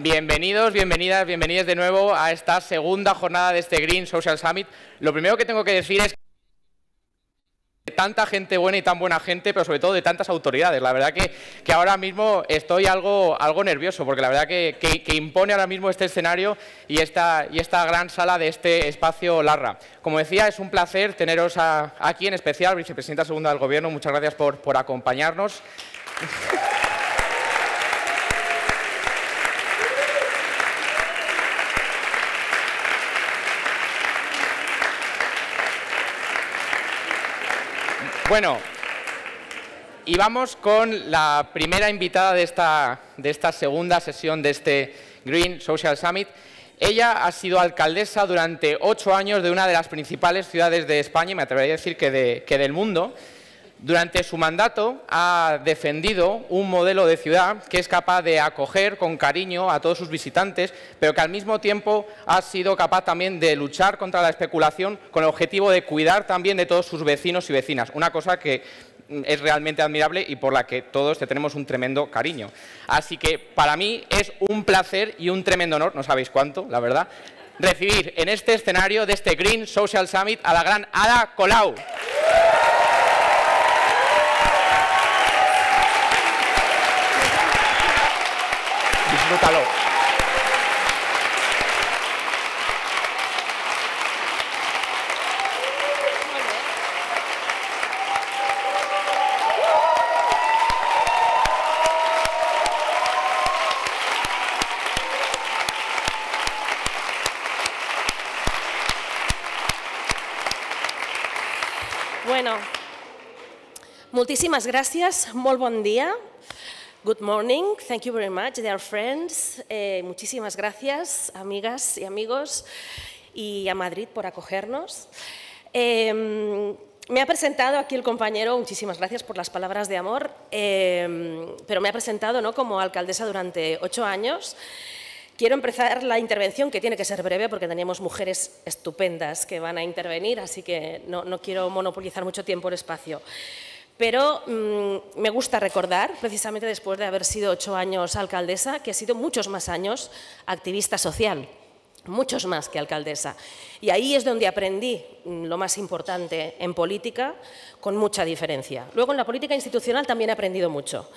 Bienvenidos, bienvenidas, bienvenidos de nuevo a esta segunda jornada de este Green Social Summit. Lo primero que tengo que decir es que tanta gente buena y tan buena gente, pero sobre todo de tantas autoridades. La verdad que, que ahora mismo estoy algo, nervioso, porque la verdad que, impone ahora mismo este escenario y esta, gran sala de este espacio Larra. Como decía, es un placer teneros aquí en especial, vicepresidenta segunda del Gobierno, muchas gracias por, por acompañarnos. Bueno, y vamos con la primera invitada de esta, de esta segunda sesión de este Green Social Summit. Ella ha sido alcaldesa durante ocho años de una de las principales ciudades de España, y me atrevería a decir que, que del mundo, durante su mandato ha defendido un modelo de ciudad que es capaz de acoger con cariño a todos sus visitantes, pero que al mismo tiempo ha sido capaz también de luchar contra la especulación con el objetivo de cuidar también de todos sus vecinos y vecinas, una cosa que mm, es realmente admirable y por la que todos te tenemos un tremendo cariño. Así que para mí es un placer y un tremendo honor, no sabéis cuánto, la verdad, recibir en este escenario de este Green Social Summit a la gran Ada Colau. Disfrútalo. Bueno, moltíssimes gràcies, molt bon dia. Good morning, thank you very much, dear friends. Eh, muchísimas gracias, amigas y amigos, y a Madrid por acogernos. Em, me ha presentado aquí el compañero, muchísimas gracias por las palabras de amor, em, pero me ha presentado ¿no? como alcaldesa durante ocho años. Quiero empezar la intervención, que tiene que ser breve, porque tenemos mujeres estupendas que van a intervenir, así que no, no quiero monopolizar mucho tiempo el espacio pero mm, me gusta recordar, precisamente después de haber sido ocho años alcaldesa, que he sido muchos más años activista social, muchos más que alcaldesa. Y ahí es donde aprendí mm, lo más importante en política, con mucha diferencia. Luego en la política institucional también he aprendido mucho,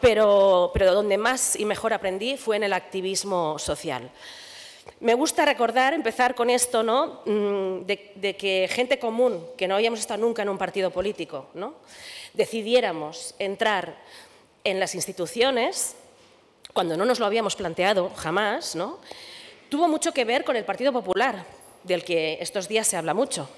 pero, donde más y mejor aprendí fue en el activismo social. Me gusta recordar, empezar con esto, ¿no? Mm, de, de, que gente común, que no habíamos estado nunca en un partido político, ¿no? decidiéramos entrar en las instituciones, cuando no nos lo habíamos planteado jamás, tuvo mucho que ver con el Partido Popular, del que estos días se habla mucho.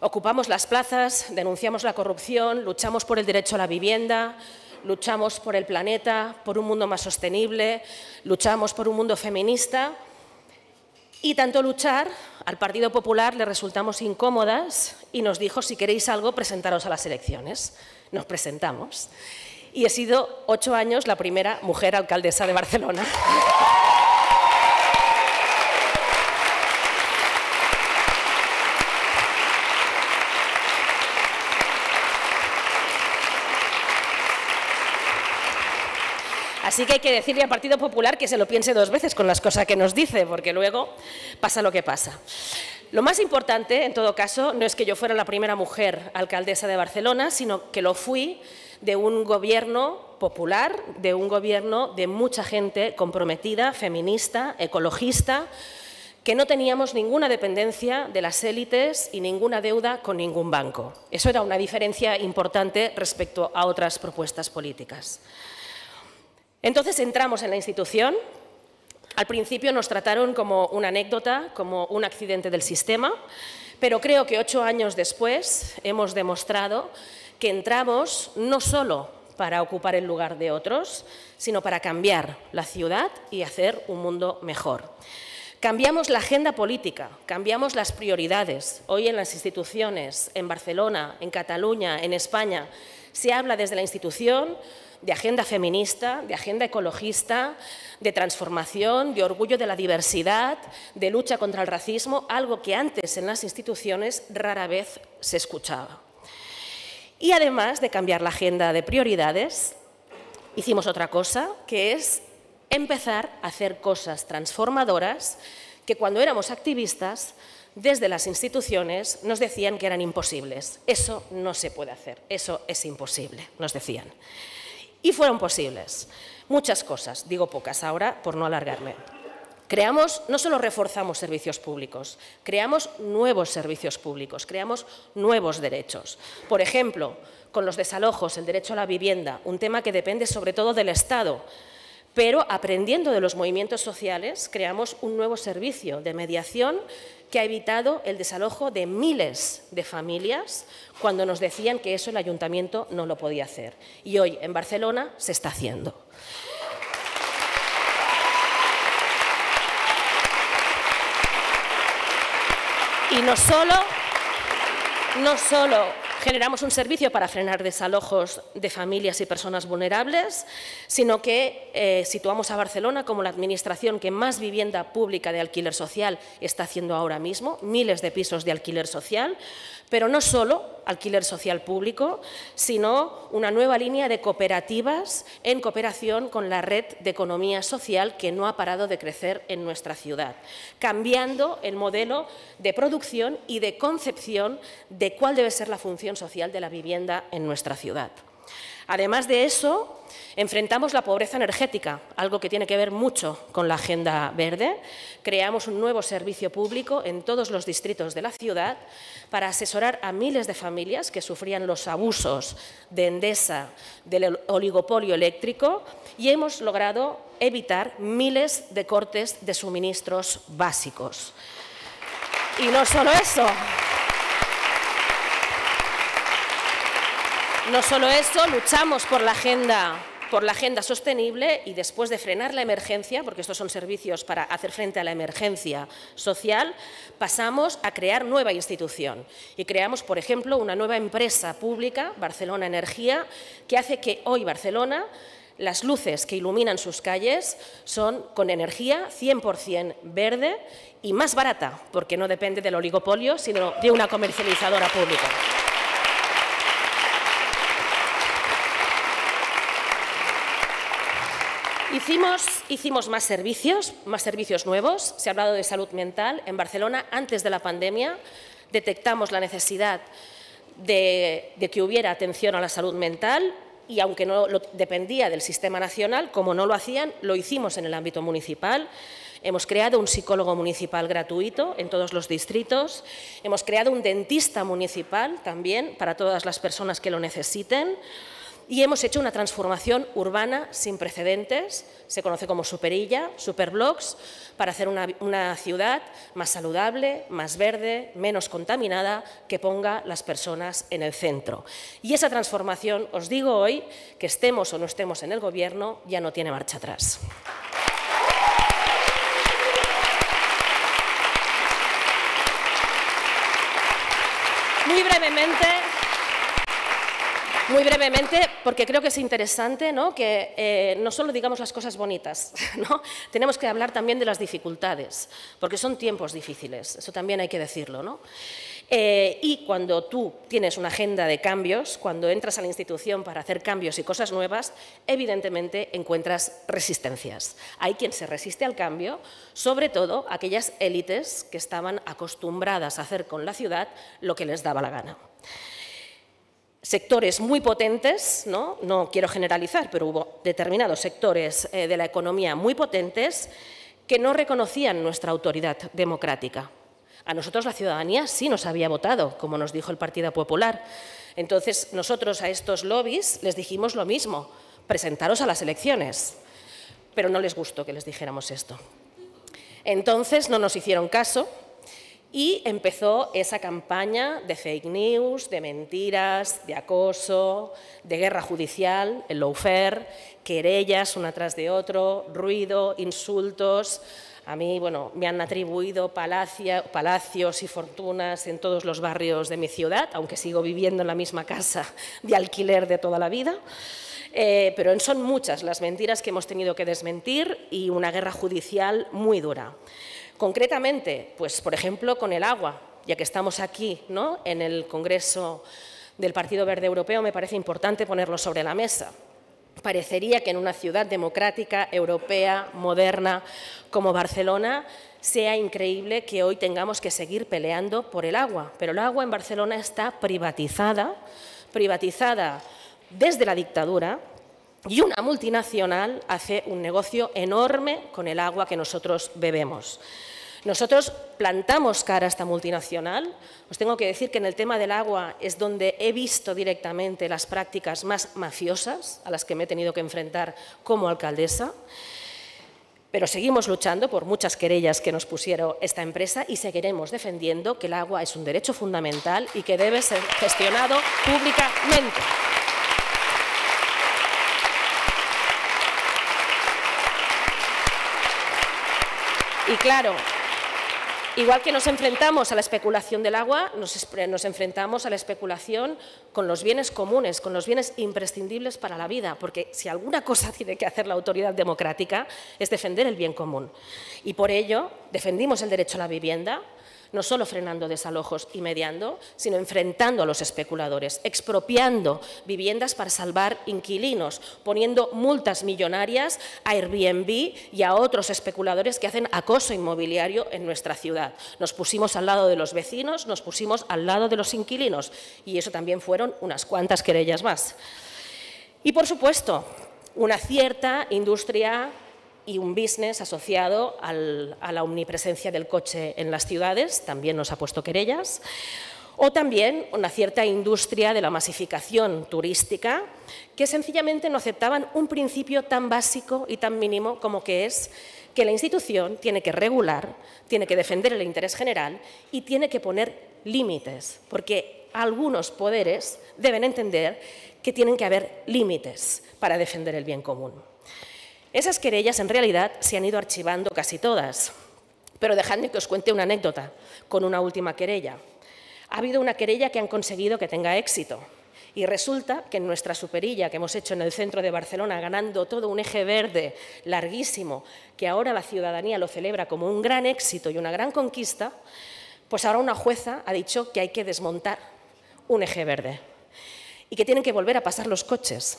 Ocupamos las plazas, denunciamos la corrupción, luchamos por el derecho a la vivienda, luchamos por el planeta, por un mundo más sostenible, luchamos por un mundo feminista y tanto luchar, al Partido Popular le resultamos incómodas y nos dijo, si queréis algo, presentaros a las elecciones. Nos presentamos. Y he sido ocho años la primera mujer alcaldesa de Barcelona. Así que hay que decirle al Partido Popular que se lo piense dos veces con las cosas que nos dice, porque luego pasa lo que pasa. Lo más importante, en todo caso, no es que yo fuera la primera mujer alcaldesa de Barcelona, sino que lo fui de un gobierno popular, de un gobierno de mucha gente comprometida, feminista, ecologista, que no teníamos ninguna dependencia de las élites y ninguna deuda con ningún banco. Eso era una diferencia importante respecto a otras propuestas políticas. Entonces entramos en la institución. Al principio nos trataron como una anécdota, como un accidente del sistema, pero creo que ocho años después hemos demostrado que entramos no solo para ocupar el lugar de otros, sino para cambiar la ciudad y hacer un mundo mejor. Cambiamos la agenda política, cambiamos las prioridades. Hoy en las instituciones, en Barcelona, en Cataluña, en España, se habla desde la institución de agenda feminista, de agenda ecologista, de transformación, de orgullo de la diversidad, de lucha contra el racismo, algo que antes en las instituciones rara vez se escuchaba. Y además de cambiar la agenda de prioridades, hicimos otra cosa, que es empezar a hacer cosas transformadoras que cuando éramos activistas, desde las instituciones nos decían que eran imposibles. Eso no se puede hacer, eso es imposible, nos decían. Y fueron posibles. Muchas cosas, digo pocas ahora por no alargarme. Creamos, no solo reforzamos servicios públicos, creamos nuevos servicios públicos, creamos nuevos derechos. Por ejemplo, con los desalojos, el derecho a la vivienda, un tema que depende sobre todo del Estado, pero aprendiendo de los movimientos sociales creamos un nuevo servicio de mediación que ha evitado el desalojo de miles de familias cuando nos decían que eso el ayuntamiento no lo podía hacer. Y hoy en Barcelona se está haciendo. Y no solo, no solo generamos un servicio para frenar desalojos de familias y personas vulnerables, sino que eh, situamos a Barcelona como la administración que más vivienda pública de alquiler social está haciendo ahora mismo, miles de pisos de alquiler social, pero no solo alquiler social público, sino una nueva línea de cooperativas en cooperación con la red de economía social que no ha parado de crecer en nuestra ciudad, cambiando el modelo de producción y de concepción de cuál debe ser la función social de la vivienda en nuestra ciudad. Además de eso, enfrentamos la pobreza energética, algo que tiene que ver mucho con la agenda verde. Creamos un nuevo servicio público en todos los distritos de la ciudad para asesorar a miles de familias que sufrían los abusos de Endesa, del oligopolio eléctrico, y hemos logrado evitar miles de cortes de suministros básicos. Y no solo eso. No solo eso, luchamos por la agenda por la agenda sostenible y después de frenar la emergencia, porque estos son servicios para hacer frente a la emergencia social, pasamos a crear nueva institución y creamos, por ejemplo, una nueva empresa pública, Barcelona Energía, que hace que hoy Barcelona las luces que iluminan sus calles son con energía 100% verde y más barata, porque no depende del oligopolio, sino de una comercializadora pública. Hicimos, más servicios, más servicios nuevos. Se ha hablado de salud mental. En Barcelona, antes de la pandemia, detectamos la necesidad de, que hubiera atención a la salud mental y aunque no dependía del sistema nacional, como no lo hacían, lo hicimos en el ámbito municipal. Hemos creado un psicólogo municipal gratuito en todos los distritos. Hemos creado un dentista municipal también para todas las personas que lo necesiten y hemos hecho una transformación urbana sin precedentes, se conoce como Superilla, Superblocks, para hacer una, ciudad más saludable, más verde, menos contaminada, que ponga las personas en el centro. Y esa transformación, os digo hoy, que estemos o no estemos en el Gobierno, ya no tiene marcha atrás. Muy brevemente, muy brevemente, porque creo que es interesante ¿no? que eh, no solo digamos las cosas bonitas, ¿no? tenemos que hablar también de las dificultades, porque son tiempos difíciles, eso también hay que decirlo. ¿no? Eh, y cuando tú tienes una agenda de cambios, cuando entras a la institución para hacer cambios y cosas nuevas, evidentemente encuentras resistencias. Hay quien se resiste al cambio, sobre todo aquellas élites que estaban acostumbradas a hacer con la ciudad lo que les daba la gana sectores muy potentes, ¿no? no quiero generalizar, pero hubo determinados sectores eh, de la economía muy potentes que no reconocían nuestra autoridad democrática. A nosotros la ciudadanía sí nos había votado, como nos dijo el Partido Popular. Entonces, nosotros a estos lobbies les dijimos lo mismo, presentaros a las elecciones. Pero no les gustó que les dijéramos esto. Entonces, no nos hicieron caso y empezó esa campaña de fake news, de mentiras, de acoso, de guerra judicial, el lawfare, querellas una tras de otro, ruido, insultos. A mí, bueno, me han atribuido palacios y fortunas en todos los barrios de mi ciudad, aunque sigo viviendo en la misma casa de alquiler de toda la vida. Eh, pero son muchas las mentiras que hemos tenido que desmentir y una guerra judicial muy dura. Concretamente, pues por ejemplo con el agua, ya que estamos aquí en el Congreso del Partido Verde Europeo, me parece importante ponerlo sobre la mesa. Parecería que en una ciudad democrática, europea, moderna como Barcelona, sea increíble que hoy tengamos que seguir peleando por el agua, pero el agua en Barcelona está privatizada, privatizada desde la dictadura y una multinacional hace un negocio enorme con el agua que nosotros bebemos. Nosotros plantamos cara a esta multinacional. Os tengo que decir que en el tema del agua es donde he visto directamente las prácticas más mafiosas a las que me he tenido que enfrentar como alcaldesa. Pero seguimos luchando por muchas querellas que nos pusieron esta empresa y seguiremos defendiendo que el agua es un derecho fundamental y que debe ser gestionado públicamente. Y claro, Igual que nos enfrentamos a la especulación del agua, nos, enfrentamos a la especulación con los bienes comunes, con los bienes imprescindibles para la vida, porque si alguna cosa tiene que hacer la autoridad democrática es defender el bien común. Y por ello defendimos el derecho a la vivienda, no solo frenando desalojos y mediando, sino enfrentando a los especuladores, expropiando viviendas para salvar inquilinos, poniendo multas millonarias a Airbnb y a otros especuladores que hacen acoso inmobiliario en nuestra ciudad. Nos pusimos al lado de los vecinos, nos pusimos al lado de los inquilinos y eso también fueron unas cuantas querellas más. Y, por supuesto, una cierta industria y un business asociado a la omnipresencia del coche en las ciudades, también nos ha puesto querellas, o también una cierta industria de la masificación turística que sencillamente no aceptaban un principio tan básico y tan mínimo como que es que la institución tiene que regular, tiene que defender el interés general y tiene que poner límites, porque algunos poderes deben entender que tienen que haber límites para defender el bien común. Esas querellas en realidad se han ido archivando casi todas, pero dejadme que os cuente una anécdota con una última querella. Ha habido una querella que han conseguido que tenga éxito. Y resulta que en nuestra superilla que hemos hecho en el centro de Barcelona, ganando todo un eje verde larguísimo, que ahora la ciudadanía lo celebra como un gran éxito y una gran conquista, pues ahora una jueza ha dicho que hay que desmontar un eje verde y que tienen que volver a pasar los coches.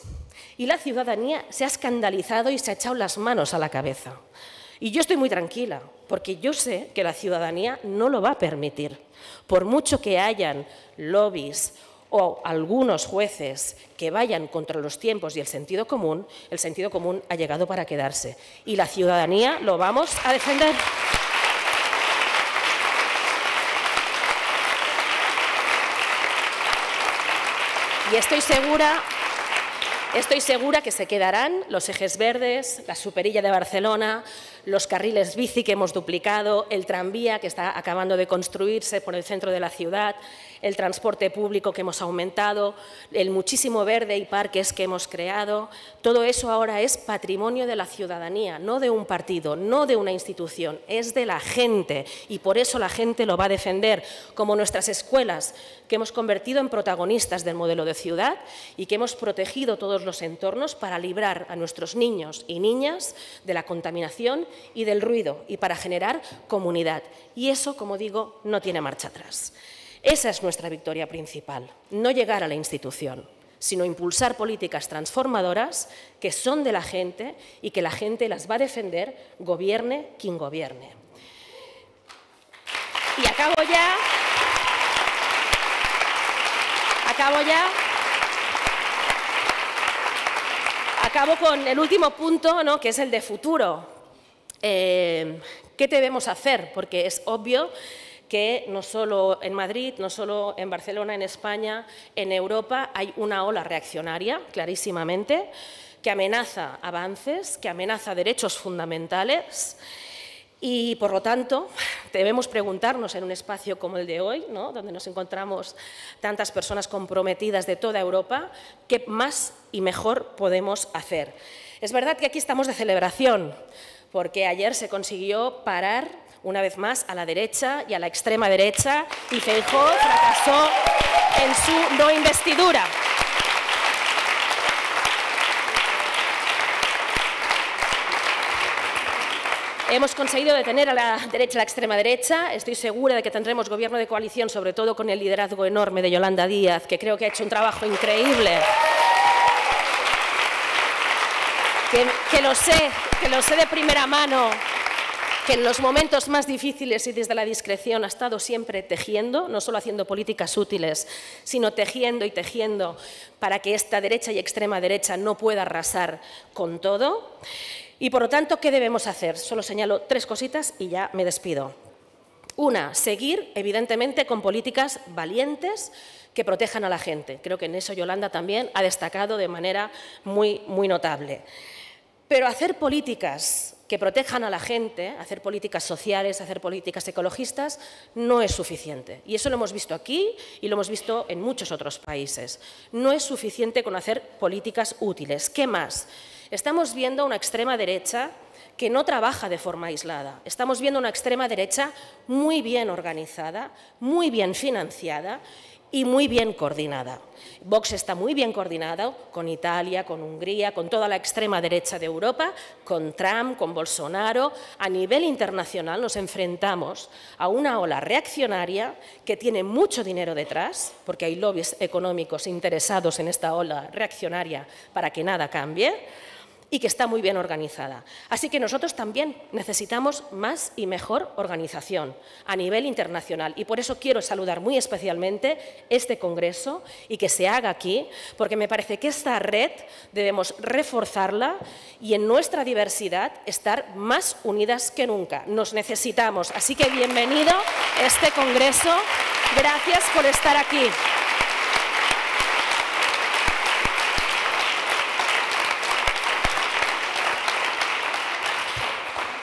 Y la ciudadanía se ha escandalizado y se ha echado las manos a la cabeza. Y yo estoy muy tranquila, porque yo sé que la ciudadanía no lo va a permitir. Por mucho que hayan lobbies o algunos jueces que vayan contra los tiempos y el sentido común, el sentido común ha llegado para quedarse. Y la ciudadanía lo vamos a defender. Y estoy segura Estoy segura que se quedarán los ejes verdes, la superilla de Barcelona, los carriles bici que hemos duplicado, el tranvía que está acabando de construirse por el centro de la ciudad, el transporte público que hemos aumentado, el muchísimo verde y parques que hemos creado, todo eso ahora es patrimonio de la ciudadanía, no de un partido, no de una institución, es de la gente y por eso la gente lo va a defender, como nuestras escuelas, que hemos convertido en protagonistas del modelo de ciudad y que hemos protegido todos los entornos para librar a nuestros niños y niñas de la contaminación y del ruido y para generar comunidad. Y eso, como digo, no tiene marcha atrás. Esa es nuestra victoria principal, no llegar a la institución, sino impulsar políticas transformadoras que son de la gente y que la gente las va a defender, gobierne quien gobierne. Y acabo ya. Acabo ya. Acabo con el último punto, ¿no? que es el de futuro. Eh, ¿Qué debemos hacer? Porque es obvio que no solo en Madrid, no solo en Barcelona, en España, en Europa hay una ola reaccionaria, clarísimamente, que amenaza avances, que amenaza derechos fundamentales. Y, por lo tanto, debemos preguntarnos en un espacio como el de hoy, ¿no? donde nos encontramos tantas personas comprometidas de toda Europa, qué más y mejor podemos hacer. Es verdad que aquí estamos de celebración, porque ayer se consiguió parar una vez más a la derecha y a la extrema derecha y Feijóo fracasó en su no investidura. Hemos conseguido detener a la derecha a la extrema derecha. Estoy segura de que tendremos gobierno de coalición, sobre todo con el liderazgo enorme de Yolanda Díaz, que creo que ha hecho un trabajo increíble. Que, que lo sé, que lo sé de primera mano, que en los momentos más difíciles y desde la discreción ha estado siempre tejiendo, no solo haciendo políticas útiles, sino tejiendo y tejiendo para que esta derecha y extrema derecha no pueda arrasar con todo. Y por lo tanto, ¿qué debemos hacer? Solo señalo tres cositas y ya me despido. Una, seguir, evidentemente, con políticas valientes que protejan a la gente. Creo que en eso Yolanda también ha destacado de manera muy, muy notable. Pero hacer políticas que protejan a la gente, hacer políticas sociales, hacer políticas ecologistas, no es suficiente. Y eso lo hemos visto aquí y lo hemos visto en muchos otros países. No es suficiente con hacer políticas útiles. ¿Qué más? Estamos viendo una extrema derecha que no trabaja de forma aislada. Estamos viendo una extrema derecha muy bien organizada, muy bien financiada y muy bien coordinada. Vox está muy bien coordinado con Italia, con Hungría, con toda la extrema derecha de Europa, con Trump, con Bolsonaro. A nivel internacional nos enfrentamos a una ola reaccionaria que tiene mucho dinero detrás, porque hay lobbies económicos interesados en esta ola reaccionaria para que nada cambie y que está muy bien organizada. Así que nosotros también necesitamos más y mejor organización a nivel internacional. Y por eso quiero saludar muy especialmente este Congreso y que se haga aquí, porque me parece que esta red debemos reforzarla y en nuestra diversidad estar más unidas que nunca. Nos necesitamos. Así que bienvenido a este Congreso. Gracias por estar aquí.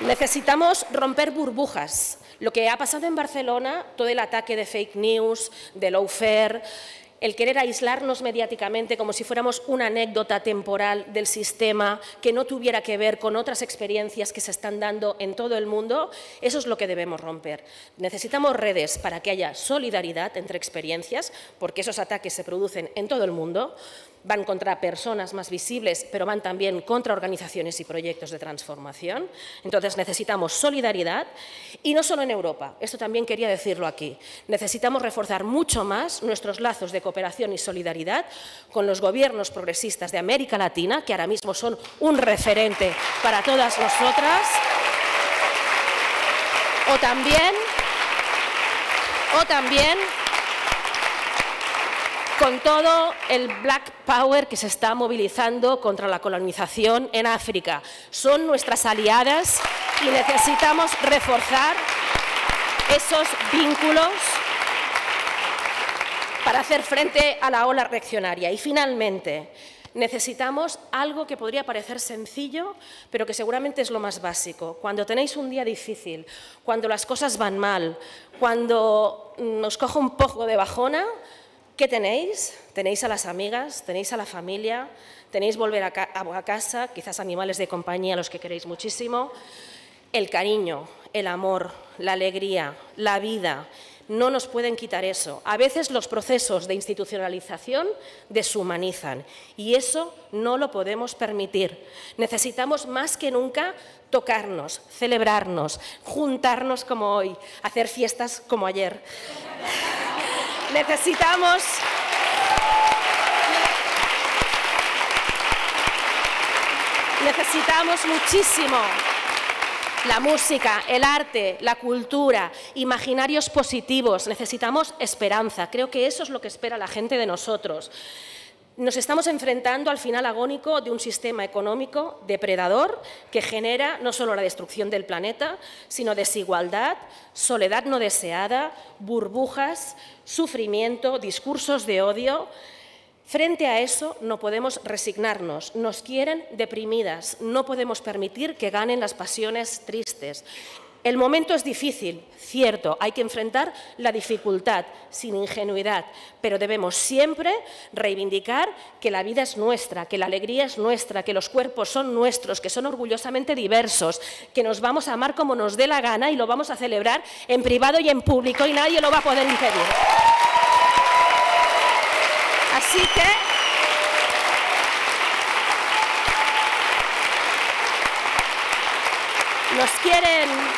Necesitamos romper burbujas. Lo que ha pasado en Barcelona, todo el ataque de fake news, de lawfare, el querer aislarnos mediáticamente como si fuéramos una anécdota temporal del sistema que no tuviera que ver con otras experiencias que se están dando en todo el mundo, eso es lo que debemos romper. Necesitamos redes para que haya solidaridad entre experiencias, porque esos ataques se producen en todo el mundo van contra personas más visibles, pero van también contra organizaciones y proyectos de transformación. Entonces necesitamos solidaridad y no solo en Europa, esto también quería decirlo aquí. Necesitamos reforzar mucho más nuestros lazos de cooperación y solidaridad con los gobiernos progresistas de América Latina, que ahora mismo son un referente para todas nosotras. O también, o también con todo el Black Power que se está movilizando contra la colonización en África, son nuestras aliadas y necesitamos reforzar esos vínculos para hacer frente a la ola reaccionaria. Y finalmente, necesitamos algo que podría parecer sencillo, pero que seguramente es lo más básico. Cuando tenéis un día difícil, cuando las cosas van mal, cuando nos cojo un poco de bajona, ¿Qué tenéis? Tenéis a las amigas, tenéis a la familia, tenéis volver a, casa, quizás animales de compañía los que queréis muchísimo. El cariño, el amor, la alegría, la vida, no nos pueden quitar eso. A veces los procesos de institucionalización deshumanizan y eso no lo podemos permitir. Necesitamos más que nunca tocarnos, celebrarnos, juntarnos como hoy, hacer fiestas como ayer. Necesitamos... Necesitamos muchísimo la música, el arte, la cultura, imaginarios positivos. Necesitamos esperanza. Creo que eso es lo que espera la gente de nosotros nos estamos enfrentando al final agónico de un sistema económico depredador que genera no solo la destrucción del planeta, sino desigualdad, soledad no deseada, burbujas, sufrimiento, discursos de odio. Frente a eso no podemos resignarnos, nos quieren deprimidas, no podemos permitir que ganen las pasiones tristes. El momento es difícil, cierto, hay que enfrentar la dificultad sin ingenuidad, pero debemos siempre reivindicar que la vida es nuestra, que la alegría es nuestra, que los cuerpos son nuestros, que son orgullosamente diversos, que nos vamos a amar como nos dé la gana y lo vamos a celebrar en privado y en público y nadie lo va a poder impedir. Así que... Nos quieren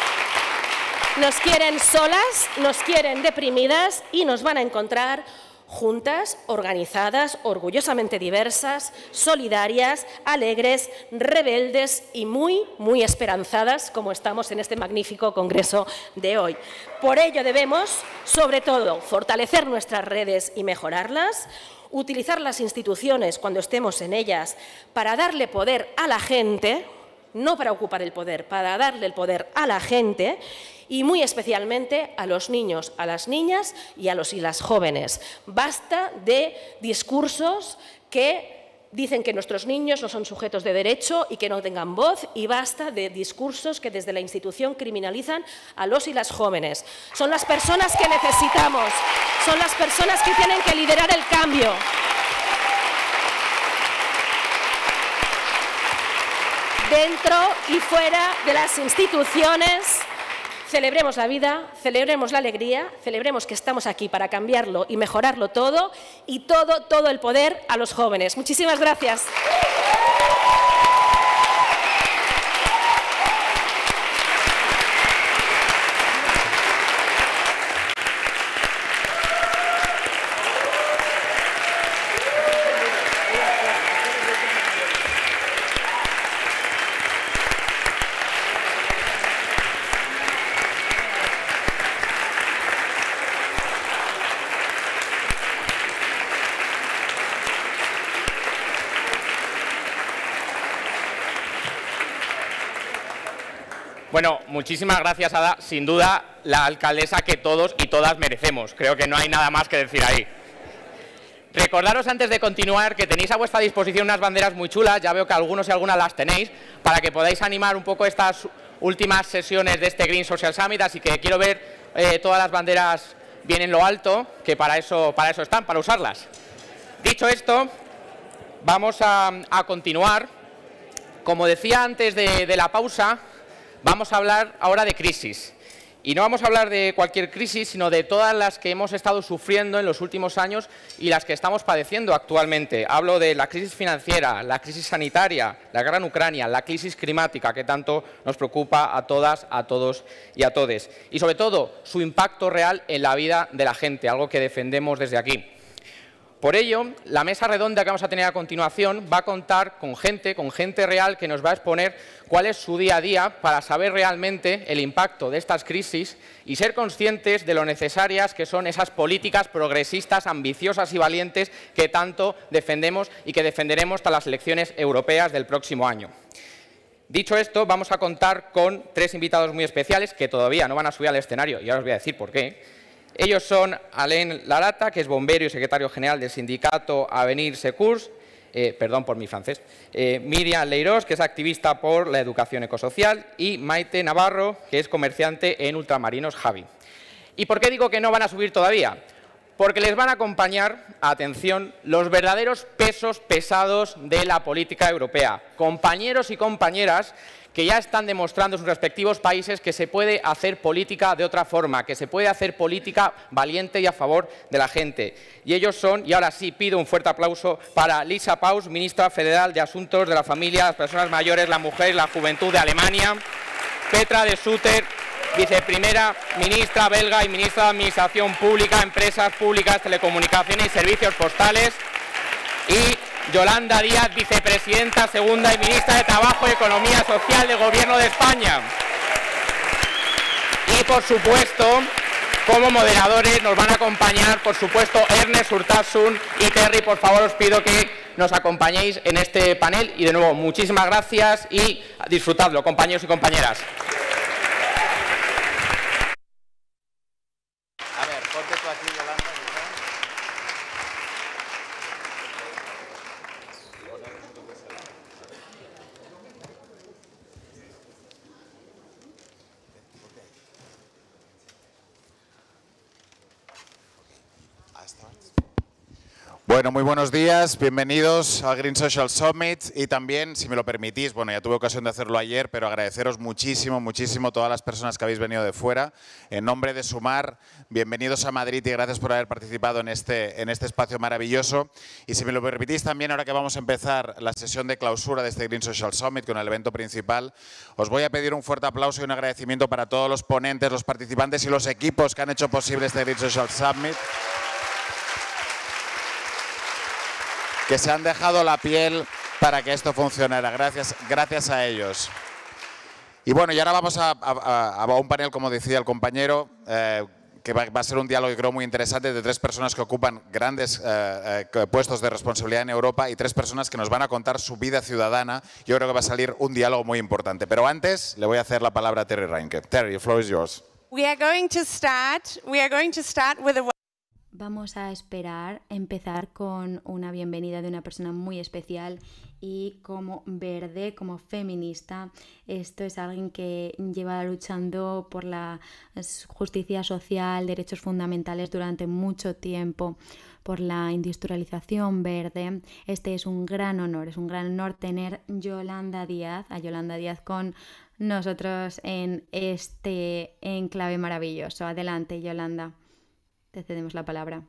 nos quieren solas, nos quieren deprimidas y nos van a encontrar juntas, organizadas, orgullosamente diversas, solidarias, alegres, rebeldes y muy, muy esperanzadas, como estamos en este magnífico Congreso de hoy. Por ello debemos, sobre todo, fortalecer nuestras redes y mejorarlas, utilizar las instituciones cuando estemos en ellas para darle poder a la gente, no para ocupar el poder, para darle el poder a la gente y muy especialmente a los niños, a las niñas y a los y las jóvenes. Basta de discursos que dicen que nuestros niños no son sujetos de derecho y que no tengan voz y basta de discursos que desde la institución criminalizan a los y las jóvenes. Son las personas que necesitamos, son las personas que tienen que liderar el cambio. dentro y fuera de las instituciones. Celebremos la vida, celebremos la alegría, celebremos que estamos aquí para cambiarlo y mejorarlo todo y todo, todo el poder a los jóvenes. Muchísimas gracias. Bueno, muchísimas gracias, Ada. Sin duda, la alcaldesa que todos y todas merecemos. Creo que no hay nada más que decir ahí. Recordaros antes de continuar que tenéis a vuestra disposición unas banderas muy chulas, ya veo que algunos y algunas las tenéis, para que podáis animar un poco estas últimas sesiones de este Green Social Summit, así que quiero ver eh, todas las banderas bien en lo alto, que para eso, para eso están, para usarlas. Dicho esto, vamos a, continuar. Como decía antes de la pausa, Vamos a hablar ahora de crisis. Y no vamos a hablar de cualquier crisis, sino de todas las que hemos estado sufriendo en los últimos años y las que estamos padeciendo actualmente. Hablo de la crisis financiera, la crisis sanitaria, la gran Ucrania, la crisis climática que tanto nos preocupa a todas, a todos y a todes. Y sobre todo, su impacto real en la vida de la gente, algo que defendemos desde aquí. Por ello, la mesa redonda que vamos a tener a continuación va a contar con gente, con gente real que nos va a exponer cuál es su día a día para saber realmente el impacto de estas crisis y ser conscientes de lo necesarias que son esas políticas progresistas, ambiciosas y valientes que tanto defendemos y que defenderemos hasta las elecciones europeas del próximo año. Dicho esto, vamos a contar con tres invitados muy especiales que todavía no van a subir al escenario y ahora os voy a decir por qué ellos son Alain Larata, que es bombero y secretario general del sindicato Avenir Secours, eh, perdón por mi francés, eh, Miriam Leirós, que es activista por la educación ecosocial, y Maite Navarro, que es comerciante en Ultramarinos Javi. ¿Y por qué digo que no van a subir todavía? Porque les van a acompañar, atención, los verdaderos pesos pesados de la política europea, compañeros y compañeras que ya están demostrando sus respectivos países que se puede hacer política de otra forma, que se puede hacer política valiente y a favor de la gente. Y ellos son, y ahora sí pido un fuerte aplauso para Lisa Paus, ministra federal de Asuntos de la Familia, las Personas Mayores, la Mujer y la Juventud de Alemania, Petra de Sutter, viceprimera ministra belga y ministra de Administración Pública, Empresas Públicas, Telecomunicaciones y Servicios Postales, y Yolanda Díaz, vicepresidenta segunda y ministra de Trabajo y Economía Social del Gobierno de España. Y por supuesto, como moderadores nos van a acompañar, por supuesto, Ernest Urtasun y Terry. Por favor, os pido que nos acompañéis en este panel. Y de nuevo, muchísimas gracias y disfrutadlo, compañeros y compañeras. Bueno, muy buenos días, bienvenidos al Green Social Summit y también, si me lo permitís, bueno, ya tuve ocasión de hacerlo ayer, pero agradeceros muchísimo, muchísimo a todas las personas que habéis venido de fuera. En nombre de Sumar, bienvenidos a Madrid y gracias por haber participado en este, en este espacio maravilloso. Y si me lo permitís también, ahora que vamos a empezar la sesión de clausura de este Green Social Summit con el evento principal, os voy a pedir un fuerte aplauso y un agradecimiento para todos los ponentes, los participantes y los equipos que han hecho posible este Green Social Summit. que se han dejado la piel para que esto funcionara. Gracias, gracias a ellos. Y bueno, y ahora vamos a, un panel, como decía el compañero, eh, que va, a ser un diálogo creo muy interesante de tres personas que ocupan grandes eh, eh, puestos de responsabilidad en Europa y tres personas que nos van a contar su vida ciudadana. Yo creo que va a salir un diálogo muy importante. Pero antes le voy a hacer la palabra a Terry Reinke. Terry, el floor is yours. We are going to start. We are going to start with vamos a esperar empezar con una bienvenida de una persona muy especial y como verde, como feminista, esto es alguien que lleva luchando por la justicia social, derechos fundamentales durante mucho tiempo, por la industrialización verde. Este es un gran honor, es un gran honor tener Yolanda Díaz, a Yolanda Díaz con nosotros en este enclave maravilloso. Adelante, Yolanda. Te cedemos la palabra.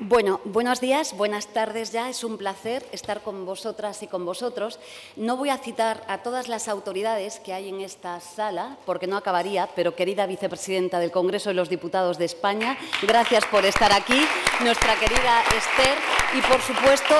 Bueno, buenos días, buenas tardes ya. Es un placer estar con vosotras y con vosotros. No voy a citar a todas las autoridades que hay en esta sala, porque no acabaría, pero querida vicepresidenta del Congreso de los Diputados de España, gracias por estar aquí. Nuestra querida Esther y, por supuesto,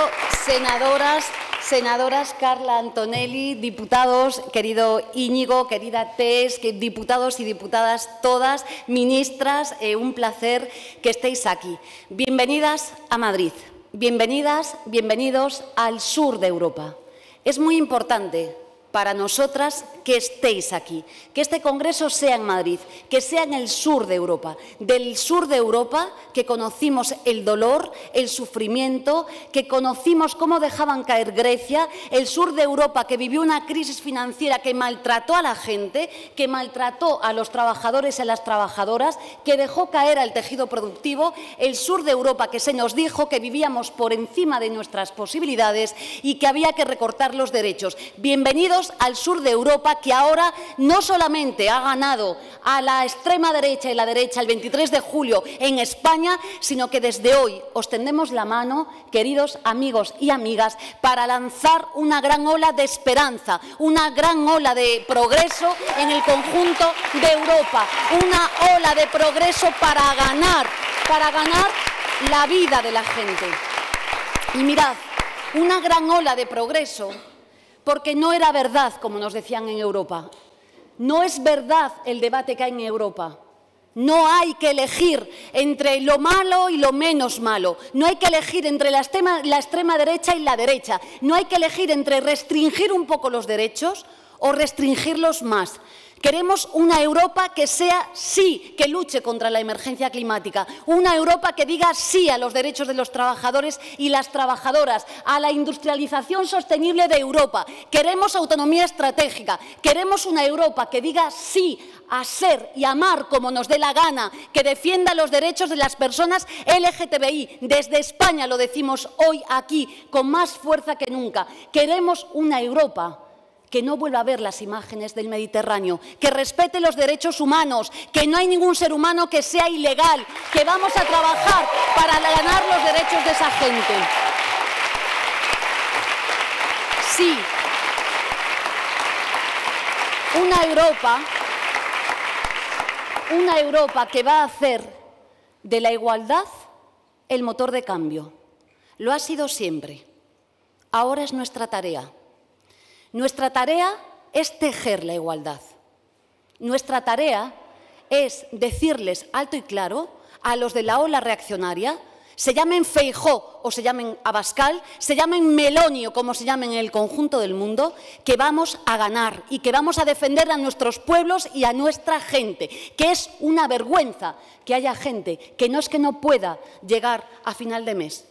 senadoras, Senadoras Carla Antonelli, diputados, querido Íñigo, querida Tess, diputados y diputadas todas, ministras, eh, un placer que estéis aquí. Bienvenidas a Madrid, bienvenidas, bienvenidos al sur de Europa. Es muy importante para nosotras que estéis aquí, que este Congreso sea en Madrid, que sea en el sur de Europa, del sur de Europa que conocimos el dolor, el sufrimiento, que conocimos cómo dejaban caer Grecia, el sur de Europa que vivió una crisis financiera que maltrató a la gente, que maltrató a los trabajadores y a las trabajadoras, que dejó caer al tejido productivo, el sur de Europa que se nos dijo que vivíamos por encima de nuestras posibilidades y que había que recortar los derechos. Bienvenidos al sur de Europa que ahora no solamente ha ganado a la extrema derecha y la derecha el 23 de julio en España, sino que desde hoy os tendemos la mano, queridos amigos y amigas, para lanzar una gran ola de esperanza, una gran ola de progreso en el conjunto de Europa, una ola de progreso para ganar, para ganar la vida de la gente. Y mirad, una gran ola de progreso porque no era verdad, como nos decían en Europa. No es verdad el debate que hay en Europa. No hay que elegir entre lo malo y lo menos malo. No hay que elegir entre la extrema, derecha y la derecha. No hay que elegir entre restringir un poco los derechos o restringirlos más. Queremos una Europa que sea sí, que luche contra la emergencia climática, una Europa que diga sí a los derechos de los trabajadores y las trabajadoras, a la industrialización sostenible de Europa. Queremos autonomía estratégica, queremos una Europa que diga sí a ser y amar como nos dé la gana, que defienda los derechos de las personas LGTBI. Desde España lo decimos hoy aquí con más fuerza que nunca. Queremos una Europa que no vuelva a ver las imágenes del Mediterráneo, que respete los derechos humanos, que no hay ningún ser humano que sea ilegal, que vamos a trabajar para ganar los derechos de esa gente. Sí, una Europa, una Europa que va a hacer de la igualdad el motor de cambio. Lo ha sido siempre. Ahora es nuestra tarea nuestra tarea es tejer la igualdad. Nuestra tarea es decirles alto y claro a los de la ola reaccionaria, se llamen Feijó o se llamen Abascal, se llamen Melonio, como se llamen en el conjunto del mundo, que vamos a ganar y que vamos a defender a nuestros pueblos y a nuestra gente, que es una vergüenza que haya gente que no es que no pueda llegar a final de mes,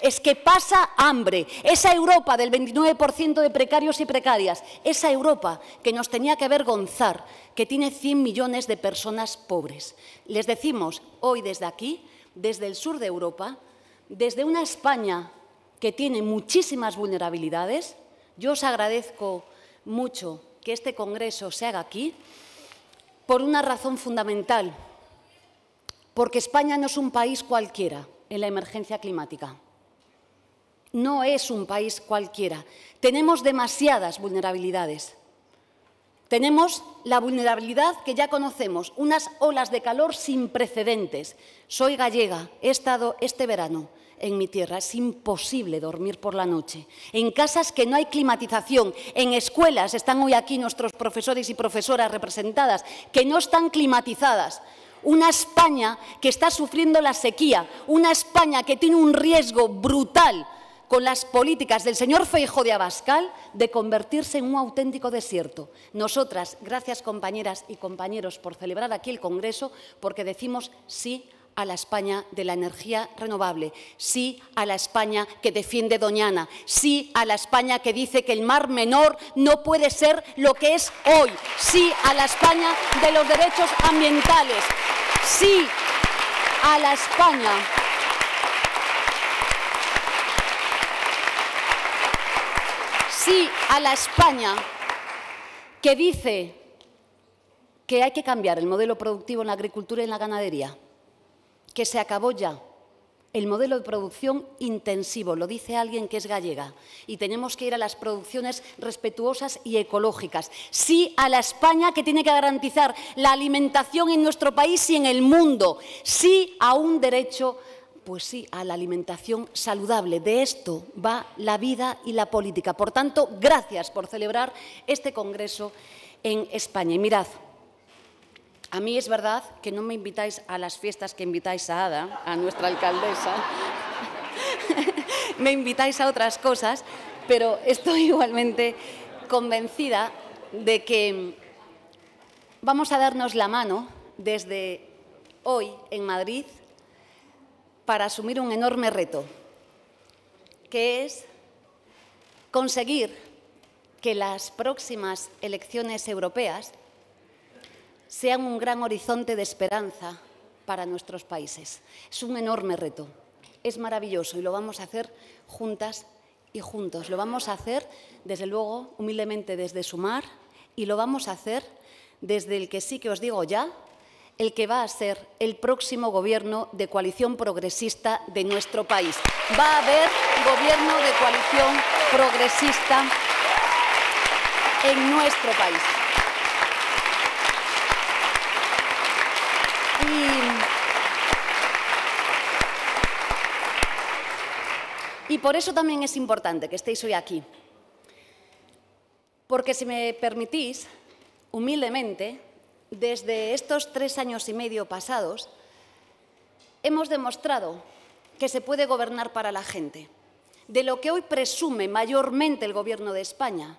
es que pasa hambre. Esa Europa del 29% de precarios y precarias, esa Europa que nos tenía que avergonzar, que tiene 100 millones de personas pobres. Les decimos hoy desde aquí, desde el sur de Europa, desde una España que tiene muchísimas vulnerabilidades, yo os agradezco mucho que este Congreso se haga aquí por una razón fundamental, porque España no es un país cualquiera en la emergencia climática no es un país cualquiera. Tenemos demasiadas vulnerabilidades. Tenemos la vulnerabilidad que ya conocemos, unas olas de calor sin precedentes. Soy gallega, he estado este verano en mi tierra, es imposible dormir por la noche. En casas que no hay climatización, en escuelas, están hoy aquí nuestros profesores y profesoras representadas, que no están climatizadas. Una España que está sufriendo la sequía, una España que tiene un riesgo brutal con las políticas del señor Feijo de Abascal de convertirse en un auténtico desierto. Nosotras, gracias compañeras y compañeros por celebrar aquí el Congreso, porque decimos sí a la España de la energía renovable, sí a la España que defiende Doñana, sí a la España que dice que el Mar Menor no puede ser lo que es hoy, sí a la España de los derechos ambientales, sí a la España sí a la España que dice que hay que cambiar el modelo productivo en la agricultura y en la ganadería, que se acabó ya el modelo de producción intensivo, lo dice alguien que es gallega, y tenemos que ir a las producciones respetuosas y ecológicas. Sí a la España que tiene que garantizar la alimentación en nuestro país y en el mundo. Sí a un derecho pues sí, a la alimentación saludable. De esto va la vida y la política. Por tanto, gracias por celebrar este Congreso en España. Y mirad, a mí es verdad que no me invitáis a las fiestas que invitáis a Ada, a nuestra alcaldesa. me invitáis a otras cosas, pero estoy igualmente convencida de que vamos a darnos la mano desde hoy en Madrid para asumir un enorme reto, que es conseguir que las próximas elecciones europeas sean un gran horizonte de esperanza para nuestros países. Es un enorme reto, es maravilloso y lo vamos a hacer juntas y juntos. Lo vamos a hacer, desde luego, humildemente desde Sumar y lo vamos a hacer desde el que sí que os digo ya, el que va a ser el próximo gobierno de coalición progresista de nuestro país. Va a haber gobierno de coalición progresista en nuestro país. Y, y por eso también es importante que estéis hoy aquí. Porque si me permitís, humildemente, desde estos tres años y medio pasados, hemos demostrado que se puede gobernar para la gente. De lo que hoy presume mayormente el Gobierno de España